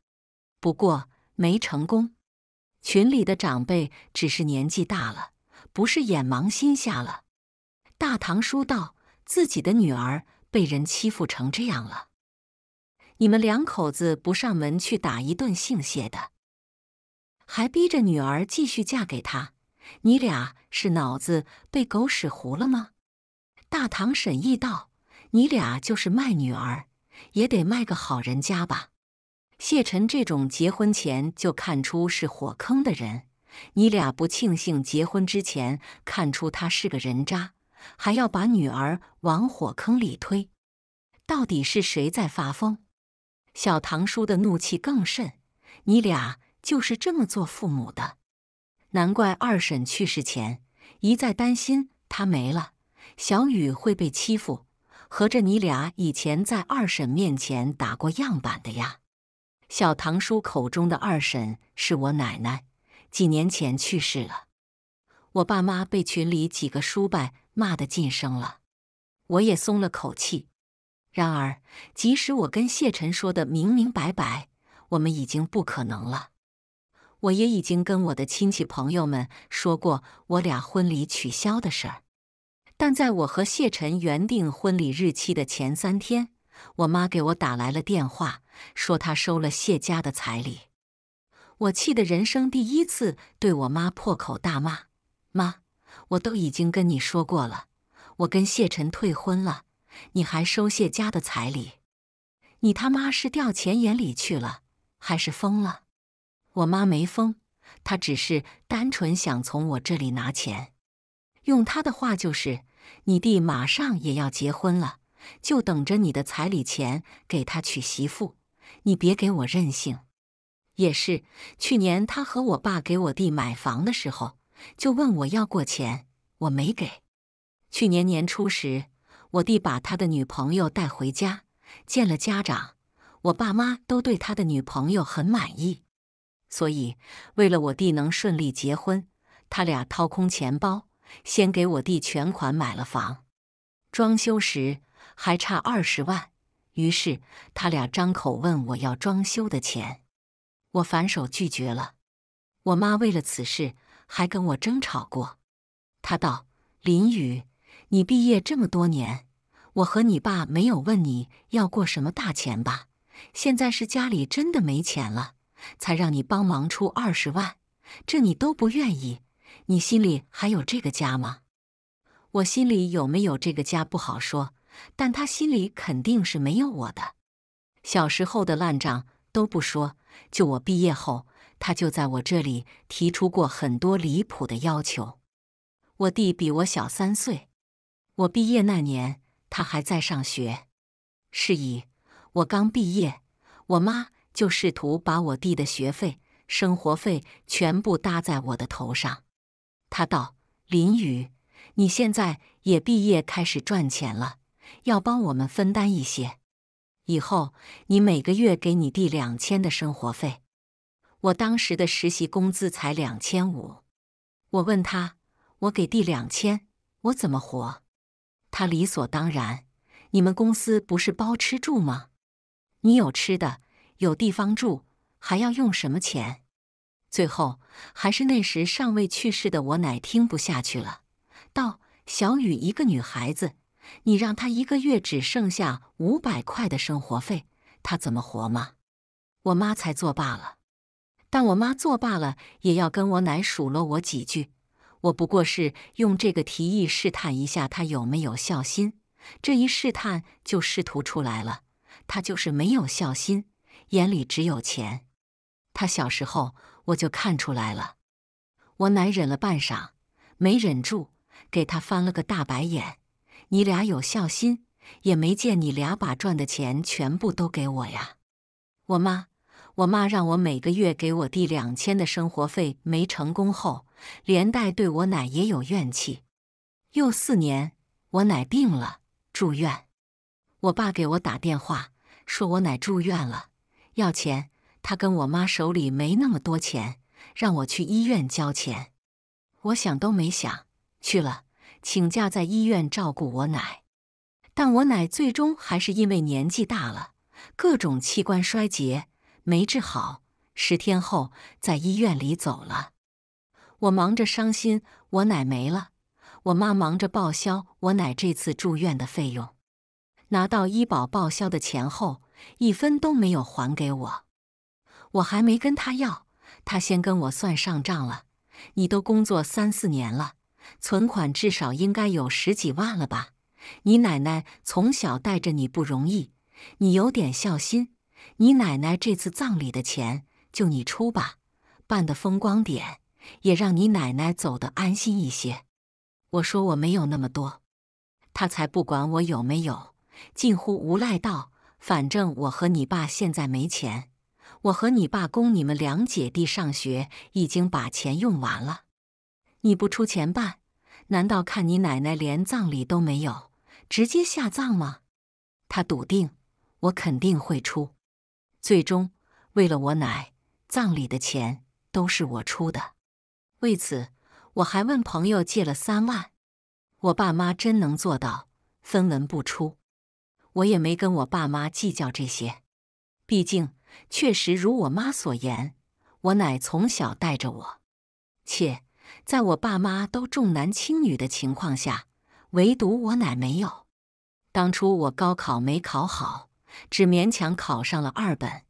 不过没成功。群里的长辈只是年纪大了，不是眼盲心瞎了。大堂叔道：“自己的女儿。”被人欺负成这样了，你们两口子不上门去打一顿姓谢的，还逼着女儿继续嫁给他，你俩是脑子被狗屎糊了吗？大唐沈毅道：“你俩就是卖女儿，也得卖个好人家吧？谢晨这种结婚前就看出是火坑的人，你俩不庆幸结婚之前看出他是个人渣？”还要把女儿往火坑里推，到底是谁在发疯？小唐叔的怒气更甚。你俩就是这么做父母的，难怪二婶去世前一再担心她没了，小雨会被欺负。合着你俩以前在二婶面前打过样板的呀？小唐叔口中的二婶是我奶奶，几年前去世了。我爸妈被群里几个叔伯。骂得噤声了，我也松了口气。然而，即使我跟谢晨说的明明白白，我们已经不可能了，我也已经跟我的亲戚朋友们说过我俩婚礼取消的事儿。但在我和谢晨原定婚礼日期的前三天，我妈给我打来了电话，说她收了谢家的彩礼。我气得人生第一次对我妈破口大骂：“妈！”我都已经跟你说过了，我跟谢晨退婚了，你还收谢家的彩礼，你他妈是掉钱眼里去了还是疯了？我妈没疯，她只是单纯想从我这里拿钱。用她的话就是，你弟马上也要结婚了，就等着你的彩礼钱给他娶媳妇，你别给我任性。也是去年他和我爸给我弟买房的时候。就问我要过钱，我没给。去年年初时，我弟把他的女朋友带回家，见了家长，我爸妈都对他的女朋友很满意，所以为了我弟能顺利结婚，他俩掏空钱包，先给我弟全款买了房。装修时还差二十万，于是他俩张口问我要装修的钱，我反手拒绝了。我妈为了此事。还跟我争吵过，他道：“林雨，你毕业这么多年，我和你爸没有问你要过什么大钱吧？现在是家里真的没钱了，才让你帮忙出二十万，这你都不愿意，你心里还有这个家吗？”我心里有没有这个家不好说，但他心里肯定是没有我的。小时候的烂账都不说，就我毕业后。他就在我这里提出过很多离谱的要求。我弟比我小三岁，我毕业那年他还在上学。是以我刚毕业，我妈就试图把我弟的学费、生活费全部搭在我的头上。他道：“林雨，你现在也毕业，开始赚钱了，要帮我们分担一些。以后你每个月给你弟两千的生活费。”我当时的实习工资才两千五，我问他：“我给弟两千，我怎么活？”他理所当然：“你们公司不是包吃住吗？你有吃的，有地方住，还要用什么钱？”最后，还是那时尚未去世的我奶听不下去了，道：“小雨一个女孩子，你让她一个月只剩下五百块的生活费，她怎么活吗？”我妈才作罢了。但我妈作罢了，也要跟我奶数落我几句。我不过是用这个提议试探一下她有没有孝心。这一试探就试图出来了，她就是没有孝心，眼里只有钱。他小时候我就看出来了。我奶忍了半晌，没忍住，给他翻了个大白眼：“你俩有孝心，也没见你俩把赚的钱全部都给我呀。”我妈。我妈让我每个月给我弟两千的生活费，没成功后，连带对我奶也有怨气。又四年，我奶病了，住院。我爸给我打电话，说我奶住院了，要钱。他跟我妈手里没那么多钱，让我去医院交钱。我想都没想，去了，请假在医院照顾我奶。但我奶最终还是因为年纪大了，各种器官衰竭。没治好，十天后在医院里走了。我忙着伤心，我奶没了。我妈忙着报销我奶这次住院的费用。拿到医保报销的钱后，一分都没有还给我。我还没跟他要，他先跟我算上账了。你都工作三四年了，存款至少应该有十几万了吧？你奶奶从小带着你不容易，你有点孝心。你奶奶这次葬礼的钱就你出吧，办的风光点，也让你奶奶走得安心一些。我说我没有那么多，他才不管我有没有，近乎无赖道：“反正我和你爸现在没钱，我和你爸供你们两姐弟上学已经把钱用完了，你不出钱办，难道看你奶奶连葬礼都没有，直接下葬吗？”他笃定我肯定会出。最终，为了我奶，葬礼的钱都是我出的。为此，我还问朋友借了三万。我爸妈真能做到分文不出，我也没跟我爸妈计较这些。毕竟，确实如我妈所言，我奶从小带着我。且，在我爸妈都重男轻女的情况下，唯独我奶没有。当初我高考没考好。只勉强考上了二本，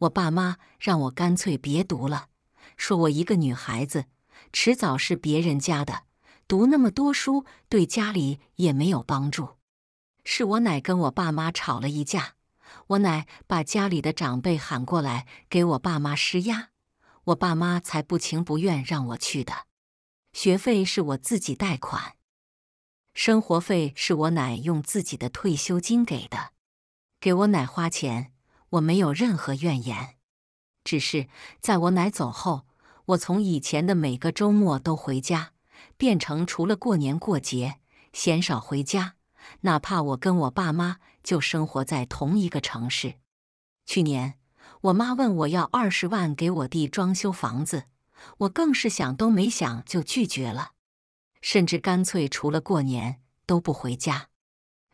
我爸妈让我干脆别读了，说我一个女孩子，迟早是别人家的，读那么多书对家里也没有帮助。是我奶跟我爸妈吵了一架，我奶把家里的长辈喊过来给我爸妈施压，我爸妈才不情不愿让我去的。学费是我自己贷款，生活费是我奶用自己的退休金给的。给我奶花钱，我没有任何怨言。只是在我奶走后，我从以前的每个周末都回家，变成除了过年过节，鲜少回家。哪怕我跟我爸妈就生活在同一个城市。去年我妈问我要二十万给我弟装修房子，我更是想都没想就拒绝了，甚至干脆除了过年都不回家。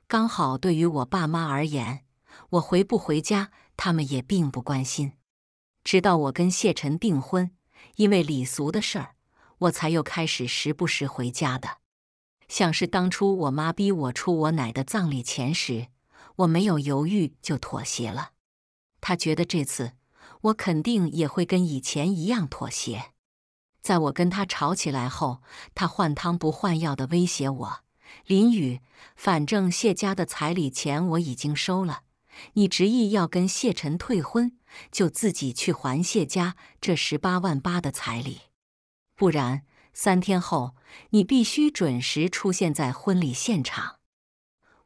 刚好对于我爸妈而言。我回不回家，他们也并不关心。直到我跟谢晨订婚，因为礼俗的事儿，我才又开始时不时回家的。像是当初我妈逼我出我奶的葬礼钱时，我没有犹豫就妥协了。他觉得这次我肯定也会跟以前一样妥协。在我跟他吵起来后，他换汤不换药的威胁我：“林雨，反正谢家的彩礼钱我已经收了。”你执意要跟谢晨退婚，就自己去还谢家这十八万八的彩礼，不然三天后你必须准时出现在婚礼现场。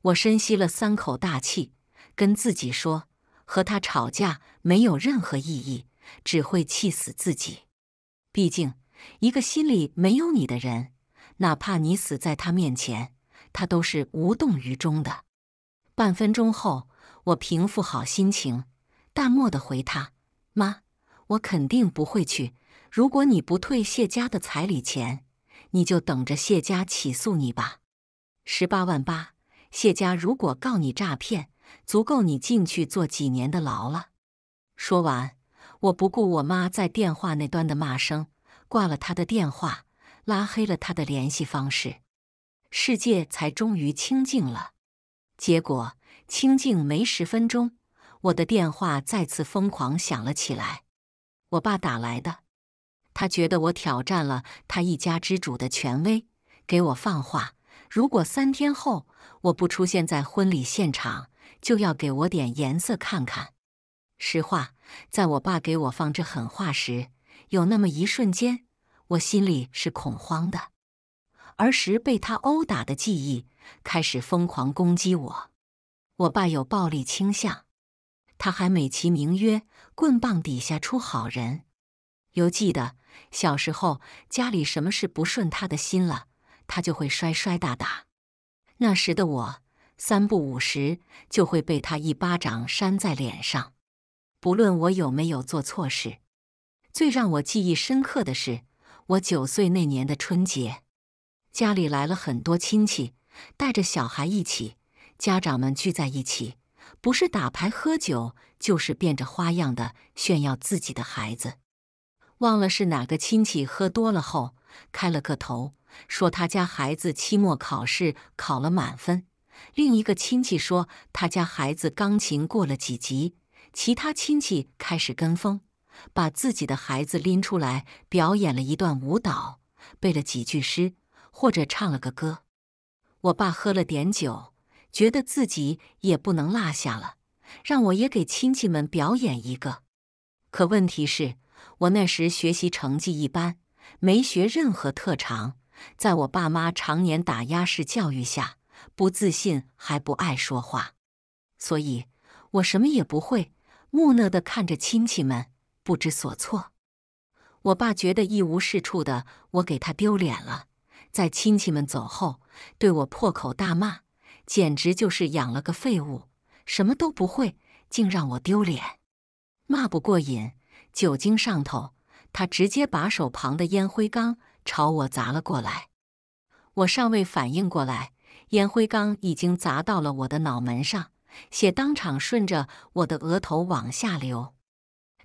我深吸了三口大气，跟自己说：和他吵架没有任何意义，只会气死自己。毕竟，一个心里没有你的人，哪怕你死在他面前，他都是无动于衷的。半分钟后。我平复好心情，淡漠的回他：“妈，我肯定不会去。如果你不退谢家的彩礼钱，你就等着谢家起诉你吧。十八万八，谢家如果告你诈骗，足够你进去坐几年的牢了。”说完，我不顾我妈在电话那端的骂声，挂了她的电话，拉黑了她的联系方式，世界才终于清静了。结果。清静没十分钟，我的电话再次疯狂响了起来。我爸打来的，他觉得我挑战了他一家之主的权威，给我放话：如果三天后我不出现在婚礼现场，就要给我点颜色看看。实话，在我爸给我放这狠话时，有那么一瞬间，我心里是恐慌的。儿时被他殴打的记忆开始疯狂攻击我。我爸有暴力倾向，他还美其名曰“棍棒底下出好人”。犹记得小时候，家里什么事不顺他的心了，他就会摔摔打打。那时的我，三不五十就会被他一巴掌扇在脸上，不论我有没有做错事。最让我记忆深刻的是，我九岁那年的春节，家里来了很多亲戚，带着小孩一起。家长们聚在一起，不是打牌喝酒，就是变着花样的炫耀自己的孩子。忘了是哪个亲戚喝多了后开了个头，说他家孩子期末考试考了满分。另一个亲戚说他家孩子钢琴过了几级。其他亲戚开始跟风，把自己的孩子拎出来表演了一段舞蹈，背了几句诗，或者唱了个歌。我爸喝了点酒。觉得自己也不能落下了，让我也给亲戚们表演一个。可问题是，我那时学习成绩一般，没学任何特长，在我爸妈常年打压式教育下，不自信还不爱说话，所以我什么也不会，木讷的看着亲戚们不知所措。我爸觉得一无是处的我给他丢脸了，在亲戚们走后，对我破口大骂。简直就是养了个废物，什么都不会，竟让我丢脸！骂不过瘾，酒精上头，他直接把手旁的烟灰缸朝我砸了过来。我尚未反应过来，烟灰缸已经砸到了我的脑门上，血当场顺着我的额头往下流。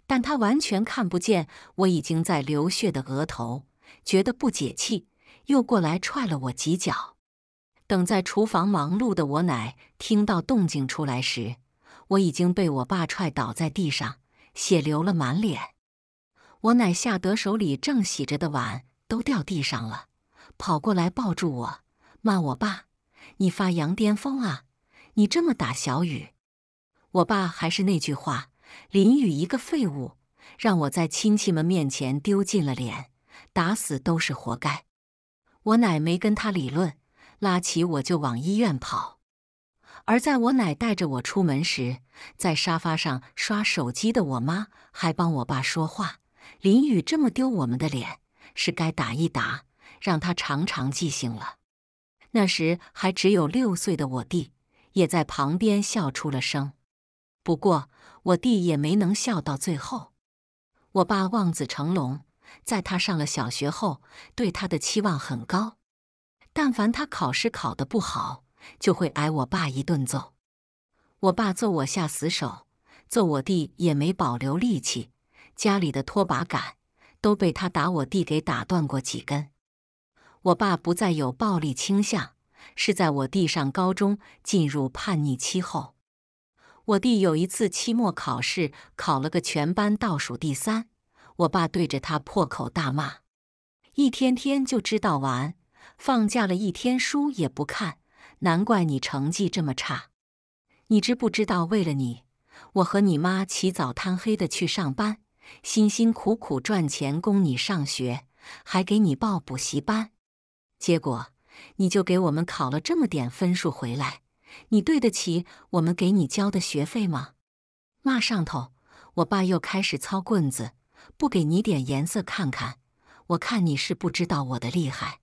但他完全看不见我已经在流血的额头，觉得不解气，又过来踹了我几脚。等在厨房忙碌的我奶听到动静出来时，我已经被我爸踹倒在地上，血流了满脸。我奶吓得手里正洗着的碗都掉地上了，跑过来抱住我，骂我爸：“你发羊癫疯啊！你这么打小雨！”我爸还是那句话：“林雨一个废物，让我在亲戚们面前丢尽了脸，打死都是活该。”我奶没跟他理论。拉起我就往医院跑，而在我奶带着我出门时，在沙发上刷手机的我妈还帮我爸说话：“林宇这么丢我们的脸，是该打一打，让他长长记性了。”那时还只有六岁的我弟也在旁边笑出了声，不过我弟也没能笑到最后。我爸望子成龙，在他上了小学后，对他的期望很高。但凡他考试考的不好，就会挨我爸一顿揍。我爸揍我下死手，揍我弟也没保留力气。家里的拖把杆都被他打我弟给打断过几根。我爸不再有暴力倾向，是在我弟上高中进入叛逆期后。我弟有一次期末考试考了个全班倒数第三，我爸对着他破口大骂：“一天天就知道玩。”放假了一天，书也不看，难怪你成绩这么差。你知不知道，为了你，我和你妈起早贪黑的去上班，辛辛苦苦赚钱供你上学，还给你报补习班，结果你就给我们考了这么点分数回来，你对得起我们给你交的学费吗？骂上头，我爸又开始操棍子，不给你点颜色看看，我看你是不知道我的厉害。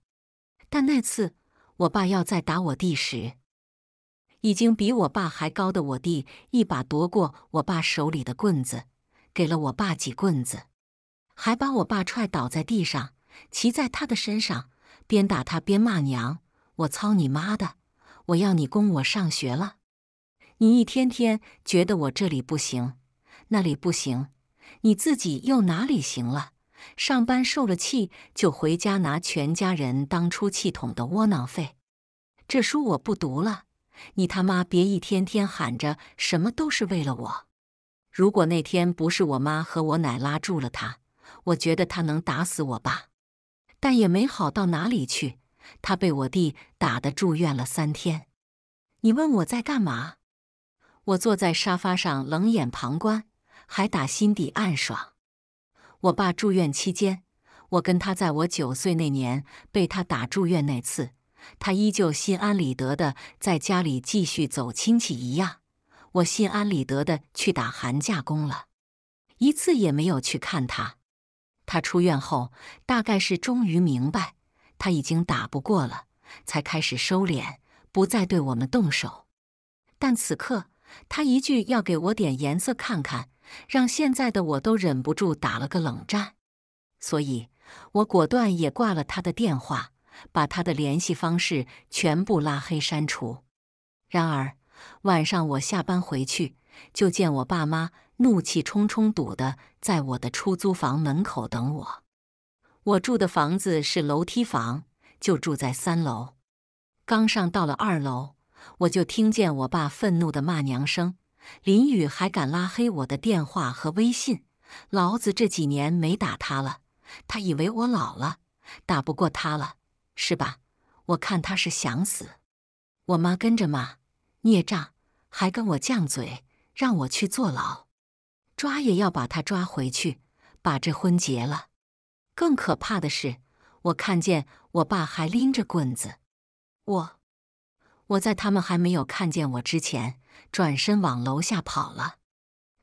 但那次，我爸要再打我弟时，已经比我爸还高的我弟一把夺过我爸手里的棍子，给了我爸几棍子，还把我爸踹倒在地上，骑在他的身上，边打他边骂娘：“我操你妈的！我要你供我上学了，你一天天觉得我这里不行，那里不行，你自己又哪里行了？”上班受了气，就回家拿全家人当出气筒的窝囊废。这书我不读了，你他妈别一天天喊着什么都是为了我。如果那天不是我妈和我奶拉住了他，我觉得他能打死我爸。但也没好到哪里去，他被我弟打得住院了三天。你问我在干嘛？我坐在沙发上冷眼旁观，还打心底暗爽。我爸住院期间，我跟他在我九岁那年被他打住院那次，他依旧心安理得的在家里继续走亲戚一样，我心安理得的去打寒假工了，一次也没有去看他。他出院后，大概是终于明白他已经打不过了，才开始收敛，不再对我们动手。但此刻，他一句要给我点颜色看看。让现在的我都忍不住打了个冷战，所以我果断也挂了他的电话，把他的联系方式全部拉黑删除。然而晚上我下班回去，就见我爸妈怒气冲冲堵的在我的出租房门口等我。我住的房子是楼梯房，就住在三楼。刚上到了二楼，我就听见我爸愤怒的骂娘声。林雨还敢拉黑我的电话和微信，老子这几年没打他了，他以为我老了，打不过他了，是吧？我看他是想死。我妈跟着骂孽障，还跟我犟嘴，让我去坐牢，抓也要把他抓回去，把这婚结了。更可怕的是，我看见我爸还拎着棍子，我我在他们还没有看见我之前。转身往楼下跑了，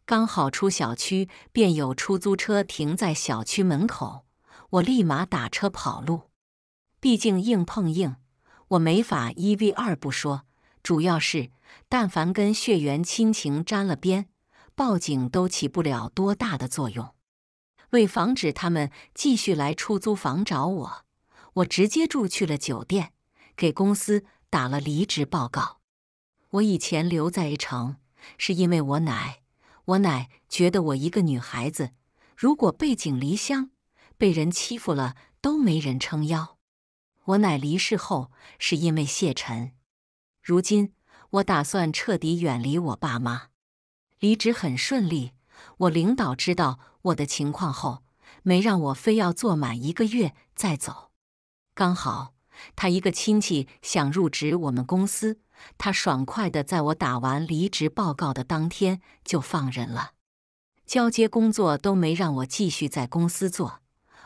刚好出小区，便有出租车停在小区门口。我立马打车跑路，毕竟硬碰硬我没法一 v 二不说，主要是但凡跟血缘亲情沾了边，报警都起不了多大的作用。为防止他们继续来出租房找我，我直接住去了酒店，给公司打了离职报告。我以前留在 A 城，是因为我奶。我奶觉得我一个女孩子，如果背井离乡，被人欺负了都没人撑腰。我奶离世后，是因为谢晨。如今我打算彻底远离我爸妈。离职很顺利，我领导知道我的情况后，没让我非要做满一个月再走。刚好他一个亲戚想入职我们公司。他爽快的在我打完离职报告的当天就放人了，交接工作都没让我继续在公司做，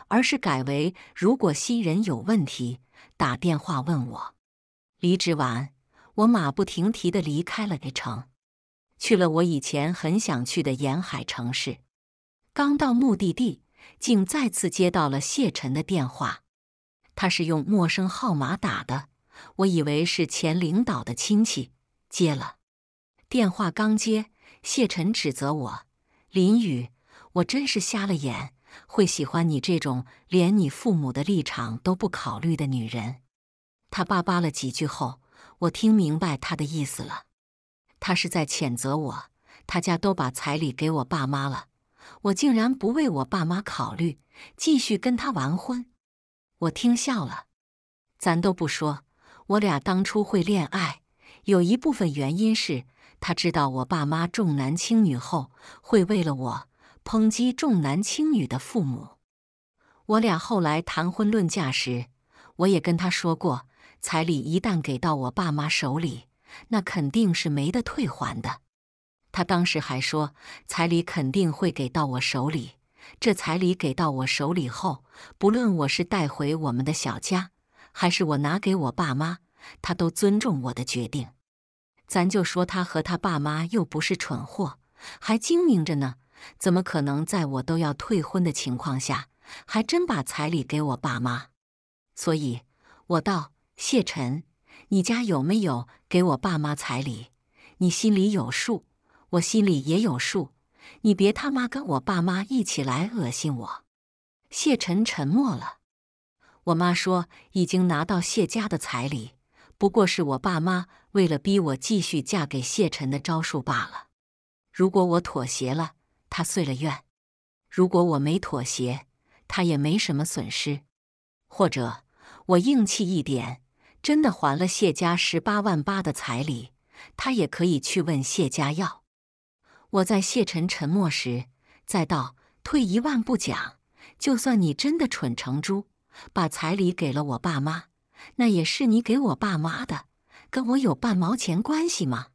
而是改为如果新人有问题打电话问我。离职完，我马不停蹄地离开了那城，去了我以前很想去的沿海城市。刚到目的地，竟再次接到了谢晨的电话，他是用陌生号码打的。我以为是前领导的亲戚接了电话，刚接，谢晨指责我：“林雨，我真是瞎了眼，会喜欢你这种连你父母的立场都不考虑的女人。”他叭叭了几句后，我听明白他的意思了，他是在谴责我。他家都把彩礼给我爸妈了，我竟然不为我爸妈考虑，继续跟他完婚。我听笑了，咱都不说。我俩当初会恋爱，有一部分原因是他知道我爸妈重男轻女后，会为了我抨击重男轻女的父母。我俩后来谈婚论嫁时，我也跟他说过，彩礼一旦给到我爸妈手里，那肯定是没得退还的。他当时还说，彩礼肯定会给到我手里。这彩礼给到我手里后，不论我是带回我们的小家。还是我拿给我爸妈，他都尊重我的决定。咱就说他和他爸妈又不是蠢货，还精明着呢，怎么可能在我都要退婚的情况下，还真把彩礼给我爸妈？所以，我道谢晨，你家有没有给我爸妈彩礼？你心里有数，我心里也有数。你别他妈跟我爸妈一起来恶心我。谢晨沉默了。我妈说已经拿到谢家的彩礼，不过是我爸妈为了逼我继续嫁给谢晨的招数罢了。如果我妥协了，他遂了愿；如果我没妥协，他也没什么损失。或者我硬气一点，真的还了谢家十八万八的彩礼，他也可以去问谢家要。我在谢晨沉默时，再道：退一万步讲，就算你真的蠢成猪。把彩礼给了我爸妈，那也是你给我爸妈的，跟我有半毛钱关系吗？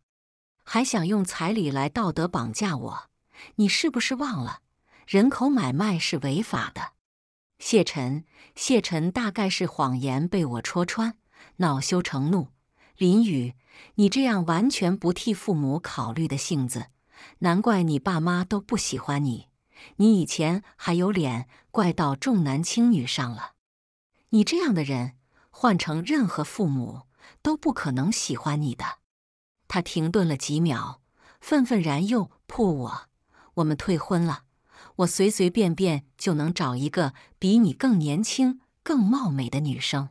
还想用彩礼来道德绑架我？你是不是忘了人口买卖是违法的？谢晨，谢晨大概是谎言被我戳穿，恼羞成怒。林雨，你这样完全不替父母考虑的性子，难怪你爸妈都不喜欢你。你以前还有脸怪到重男轻女上了。你这样的人，换成任何父母都不可能喜欢你的。他停顿了几秒，愤愤然又扑我：“我们退婚了！我随随便便就能找一个比你更年轻、更貌美的女生，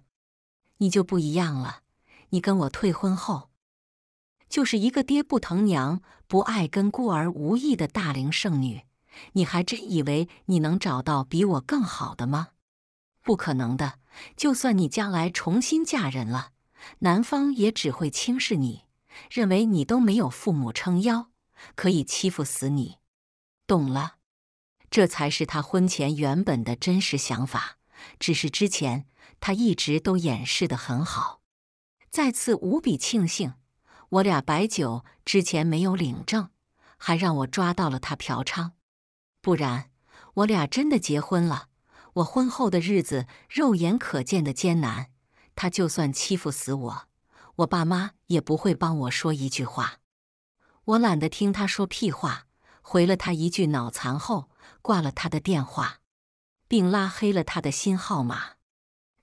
你就不一样了。你跟我退婚后，就是一个爹不疼、娘不爱、跟孤儿无异的大龄剩女。你还真以为你能找到比我更好的吗？不可能的。”就算你将来重新嫁人了，男方也只会轻视你，认为你都没有父母撑腰，可以欺负死你。懂了，这才是他婚前原本的真实想法，只是之前他一直都掩饰得很好。再次无比庆幸，我俩摆酒之前没有领证，还让我抓到了他嫖娼，不然我俩真的结婚了。我婚后的日子，肉眼可见的艰难。他就算欺负死我，我爸妈也不会帮我说一句话。我懒得听他说屁话，回了他一句“脑残”后，挂了他的电话，并拉黑了他的新号码。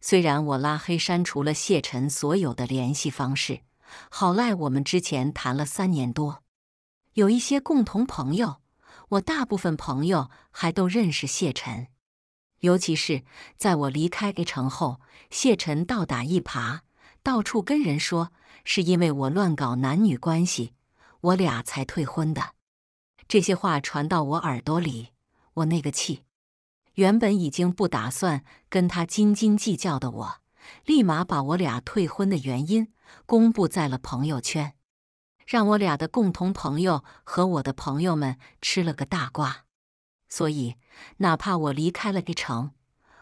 虽然我拉黑删除了谢晨所有的联系方式，好赖我们之前谈了三年多，有一些共同朋友，我大部分朋友还都认识谢晨。尤其是在我离开 A 城后，谢晨倒打一耙，到处跟人说是因为我乱搞男女关系，我俩才退婚的。这些话传到我耳朵里，我那个气！原本已经不打算跟他斤斤计较的我，立马把我俩退婚的原因公布在了朋友圈，让我俩的共同朋友和我的朋友们吃了个大瓜。所以，哪怕我离开了这城，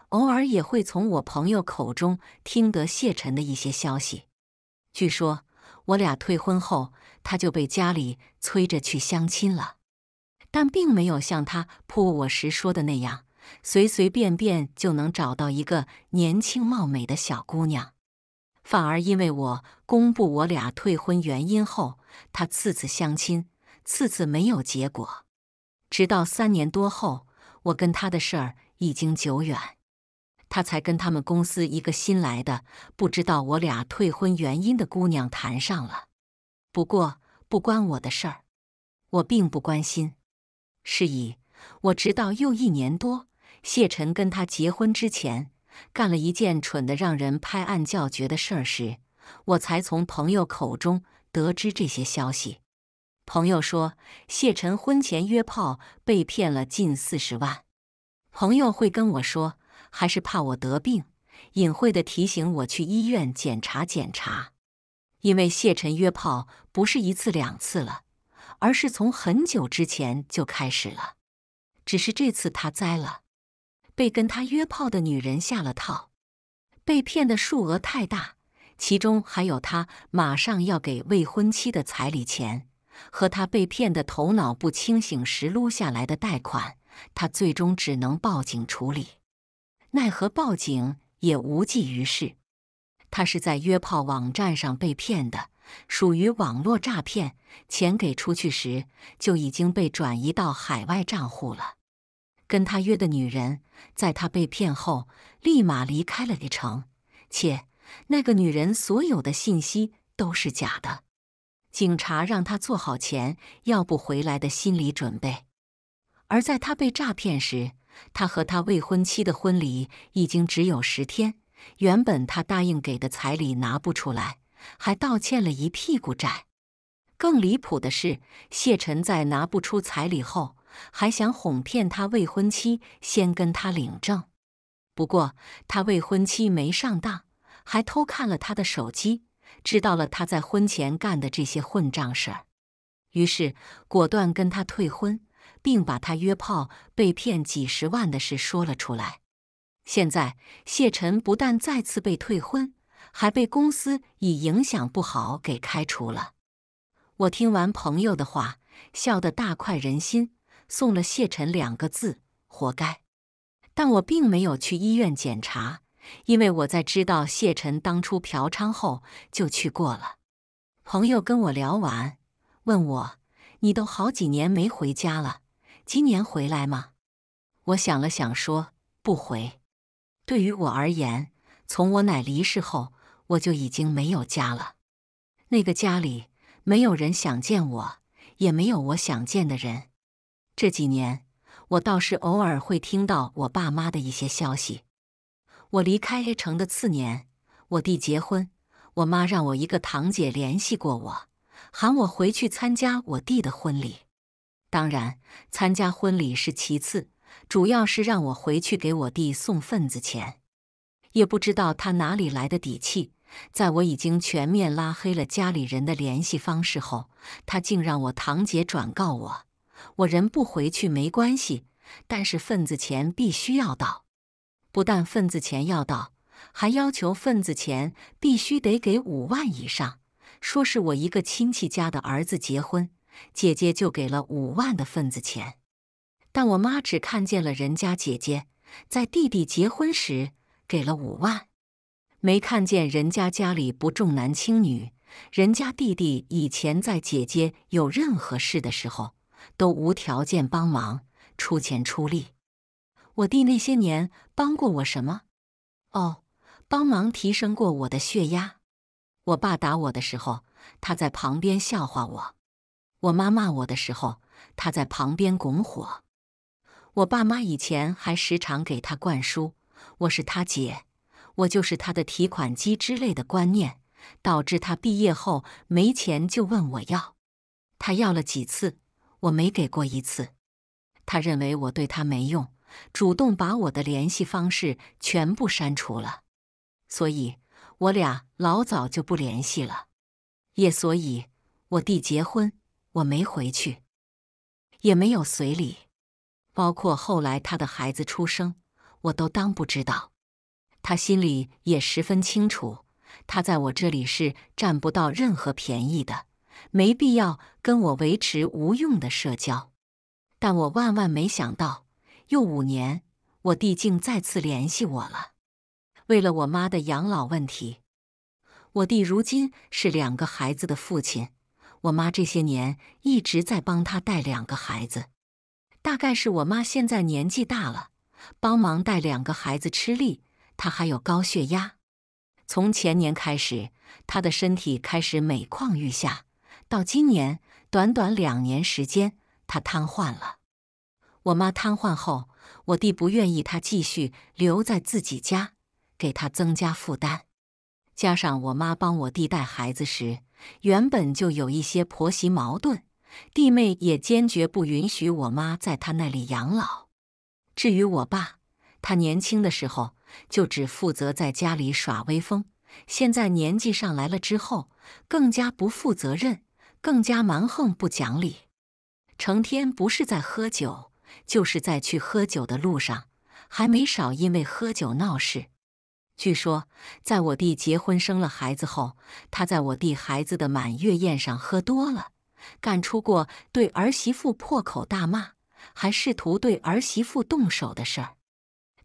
偶尔也会从我朋友口中听得谢晨的一些消息。据说，我俩退婚后，他就被家里催着去相亲了，但并没有像他扑我时说的那样，随随便便就能找到一个年轻貌美的小姑娘。反而因为我公布我俩退婚原因后，他次次相亲，次次没有结果。直到三年多后，我跟他的事儿已经久远，他才跟他们公司一个新来的、不知道我俩退婚原因的姑娘谈上了。不过不关我的事儿，我并不关心。是以，我直到又一年多，谢晨跟他结婚之前，干了一件蠢的让人拍案叫绝的事儿时，我才从朋友口中得知这些消息。朋友说谢晨婚前约炮被骗了近四十万，朋友会跟我说，还是怕我得病，隐晦的提醒我去医院检查检查。因为谢晨约炮不是一次两次了，而是从很久之前就开始了，只是这次他栽了，被跟他约炮的女人下了套，被骗的数额太大，其中还有他马上要给未婚妻的彩礼钱。和他被骗的头脑不清醒时撸下来的贷款，他最终只能报警处理。奈何报警也无济于事。他是在约炮网站上被骗的，属于网络诈骗。钱给出去时就已经被转移到海外账户了。跟他约的女人，在他被骗后立马离开了李城。且那个女人所有的信息都是假的。警察让他做好钱要不回来的心理准备，而在他被诈骗时，他和他未婚妻的婚礼已经只有十天。原本他答应给的彩礼拿不出来，还倒欠了一屁股债。更离谱的是，谢晨在拿不出彩礼后，还想哄骗他未婚妻先跟他领证。不过他未婚妻没上当，还偷看了他的手机。知道了他在婚前干的这些混账事儿，于是果断跟他退婚，并把他约炮被骗几十万的事说了出来。现在谢晨不但再次被退婚，还被公司以影响不好给开除了。我听完朋友的话，笑得大快人心，送了谢晨两个字：活该。但我并没有去医院检查。因为我在知道谢晨当初嫖娼后就去过了。朋友跟我聊完，问我：“你都好几年没回家了，今年回来吗？”我想了想，说：“不回。”对于我而言，从我奶离世后，我就已经没有家了。那个家里没有人想见我，也没有我想见的人。这几年，我倒是偶尔会听到我爸妈的一些消息。我离开 A 城的次年，我弟结婚，我妈让我一个堂姐联系过我，喊我回去参加我弟的婚礼。当然，参加婚礼是其次，主要是让我回去给我弟送份子钱。也不知道他哪里来的底气，在我已经全面拉黑了家里人的联系方式后，他竟让我堂姐转告我：我人不回去没关系，但是份子钱必须要到。不但份子钱要到，还要求份子钱必须得给五万以上。说是我一个亲戚家的儿子结婚，姐姐就给了五万的份子钱。但我妈只看见了人家姐姐在弟弟结婚时给了五万，没看见人家家里不重男轻女。人家弟弟以前在姐姐有任何事的时候，都无条件帮忙出钱出力。我弟那些年帮过我什么？哦，帮忙提升过我的血压。我爸打我的时候，他在旁边笑话我；我妈骂我的时候，他在旁边拱火。我爸妈以前还时常给他灌输“我是他姐，我就是他的提款机”之类的观念，导致他毕业后没钱就问我要。他要了几次，我没给过一次。他认为我对他没用。主动把我的联系方式全部删除了，所以我俩老早就不联系了。也所以，我弟结婚我没回去，也没有随礼，包括后来他的孩子出生，我都当不知道。他心里也十分清楚，他在我这里是占不到任何便宜的，没必要跟我维持无用的社交。但我万万没想到。又五年，我弟竟再次联系我了。为了我妈的养老问题，我弟如今是两个孩子的父亲。我妈这些年一直在帮他带两个孩子。大概是我妈现在年纪大了，帮忙带两个孩子吃力。她还有高血压，从前年开始，她的身体开始每况愈下，到今年短短两年时间，她瘫痪了。我妈瘫痪后，我弟不愿意他继续留在自己家，给他增加负担。加上我妈帮我弟带孩子时，原本就有一些婆媳矛盾，弟妹也坚决不允许我妈在他那里养老。至于我爸，他年轻的时候就只负责在家里耍威风，现在年纪上来了之后，更加不负责任，更加蛮横不讲理，成天不是在喝酒。就是在去喝酒的路上，还没少因为喝酒闹事。据说在我弟结婚生了孩子后，他在我弟孩子的满月宴上喝多了，干出过对儿媳妇破口大骂，还试图对儿媳妇动手的事儿，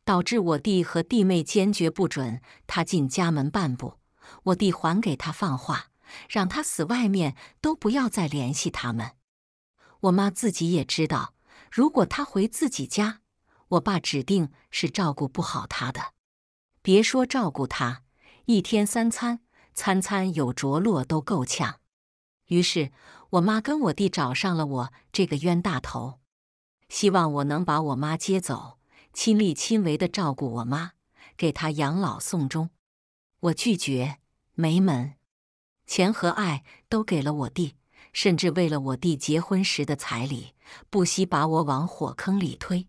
导致我弟和弟妹坚决不准他进家门半步。我弟还给他放话，让他死外面都不要再联系他们。我妈自己也知道。如果他回自己家，我爸指定是照顾不好他的。别说照顾他，一天三餐，餐餐有着落都够呛。于是，我妈跟我弟找上了我这个冤大头，希望我能把我妈接走，亲力亲为的照顾我妈，给她养老送终。我拒绝，没门。钱和爱都给了我弟，甚至为了我弟结婚时的彩礼。不惜把我往火坑里推，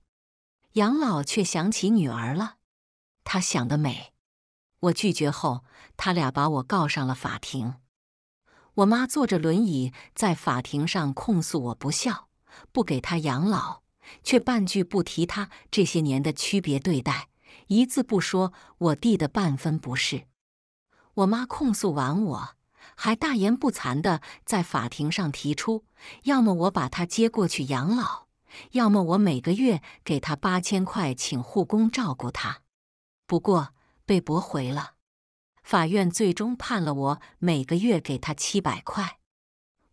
杨老却想起女儿了。他想得美，我拒绝后，他俩把我告上了法庭。我妈坐着轮椅在法庭上控诉我不孝，不给他养老，却半句不提他这些年的区别对待，一字不说我弟的半分不是。我妈控诉完我。还大言不惭地在法庭上提出，要么我把她接过去养老，要么我每个月给她八千块请护工照顾她。不过被驳回了，法院最终判了我每个月给她七百块。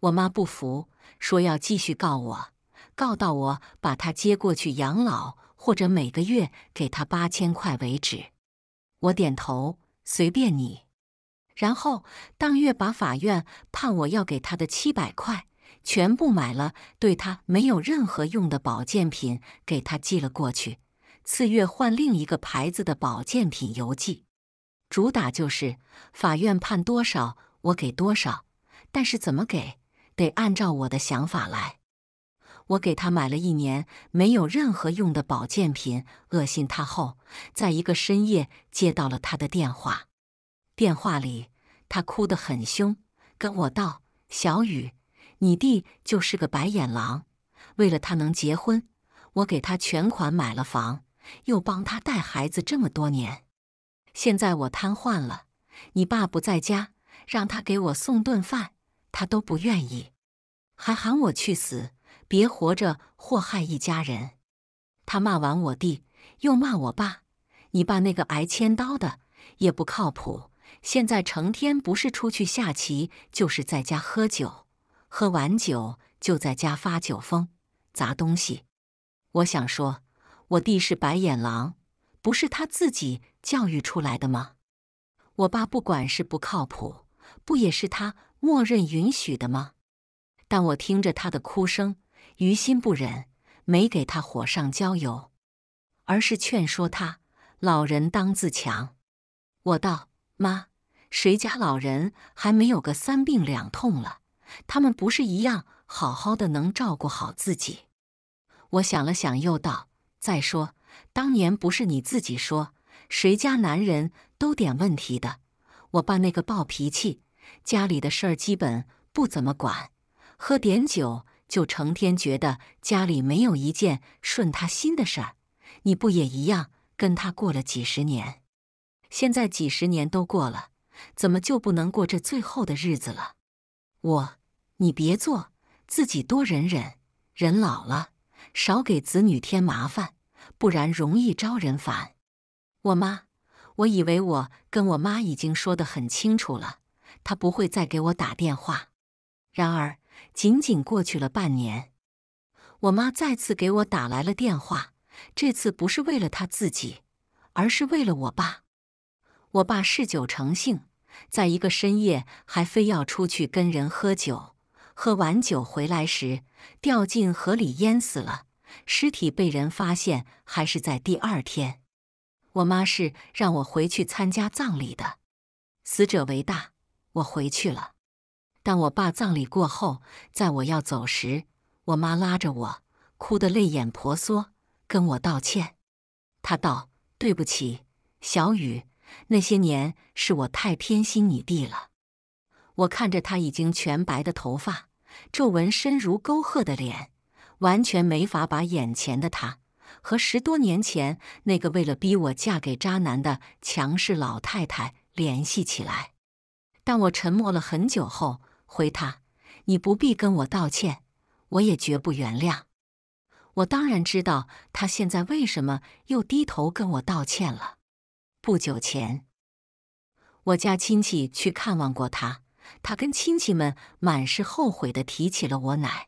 我妈不服，说要继续告我，告到我把她接过去养老或者每个月给她八千块为止。我点头，随便你。然后当月把法院判我要给他的七百块，全部买了对他没有任何用的保健品给他寄了过去。次月换另一个牌子的保健品邮寄，主打就是法院判多少我给多少，但是怎么给得按照我的想法来。我给他买了一年没有任何用的保健品，恶心他后，在一个深夜接到了他的电话。电话里，他哭得很凶，跟我道：“小雨，你弟就是个白眼狼。为了他能结婚，我给他全款买了房，又帮他带孩子这么多年。现在我瘫痪了，你爸不在家，让他给我送顿饭，他都不愿意，还喊我去死，别活着祸害一家人。”他骂完我弟，又骂我爸：“你爸那个挨千刀的，也不靠谱。”现在成天不是出去下棋，就是在家喝酒，喝完酒就在家发酒疯，砸东西。我想说，我弟是白眼狼，不是他自己教育出来的吗？我爸不管是不靠谱，不也是他默认允许的吗？但我听着他的哭声，于心不忍，没给他火上浇油，而是劝说他：“老人当自强。”我道。妈，谁家老人还没有个三病两痛了？他们不是一样好好的，能照顾好自己？我想了想，又道：“再说，当年不是你自己说，谁家男人都点问题的？我爸那个暴脾气，家里的事儿基本不怎么管，喝点酒就成天觉得家里没有一件顺他心的事儿。你不也一样，跟他过了几十年？”现在几十年都过了，怎么就不能过这最后的日子了？我，你别做，自己多忍忍。人老了，少给子女添麻烦，不然容易招人烦。我妈，我以为我跟我妈已经说得很清楚了，她不会再给我打电话。然而，仅仅过去了半年，我妈再次给我打来了电话。这次不是为了她自己，而是为了我爸。我爸嗜酒成性，在一个深夜还非要出去跟人喝酒，喝完酒回来时掉进河里淹死了。尸体被人发现还是在第二天。我妈是让我回去参加葬礼的，死者为大，我回去了。但我爸葬礼过后，在我要走时，我妈拉着我，哭得泪眼婆娑，跟我道歉。她道：“对不起，小雨。”那些年是我太偏心你弟了。我看着他已经全白的头发、皱纹深如沟壑的脸，完全没法把眼前的他和十多年前那个为了逼我嫁给渣男的强势老太太联系起来。但我沉默了很久后回他：“你不必跟我道歉，我也绝不原谅。”我当然知道他现在为什么又低头跟我道歉了。不久前，我家亲戚去看望过他，他跟亲戚们满是后悔的提起了我奶，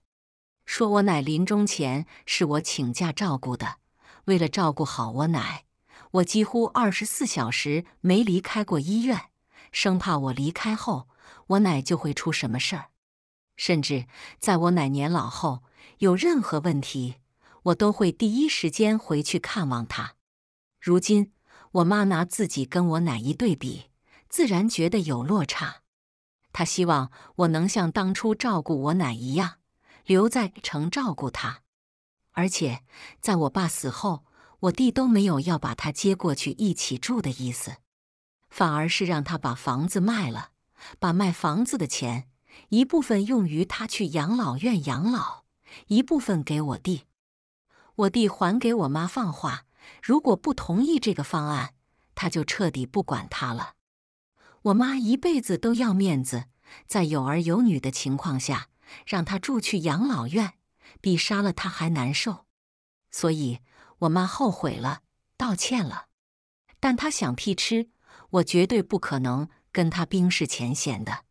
说我奶临终前是我请假照顾的，为了照顾好我奶，我几乎二十四小时没离开过医院，生怕我离开后我奶就会出什么事儿。甚至在我奶年老后有任何问题，我都会第一时间回去看望他。如今。我妈拿自己跟我奶一对比，自然觉得有落差。她希望我能像当初照顾我奶一样，留在城照顾她。而且在我爸死后，我弟都没有要把他接过去一起住的意思，反而是让他把房子卖了，把卖房子的钱一部分用于他去养老院养老，一部分给我弟。我弟还给我妈放话。如果不同意这个方案，他就彻底不管他了。我妈一辈子都要面子，在有儿有女的情况下，让他住去养老院，比杀了他还难受。所以，我妈后悔了，道歉了，但她想屁吃！我绝对不可能跟她冰释前嫌的。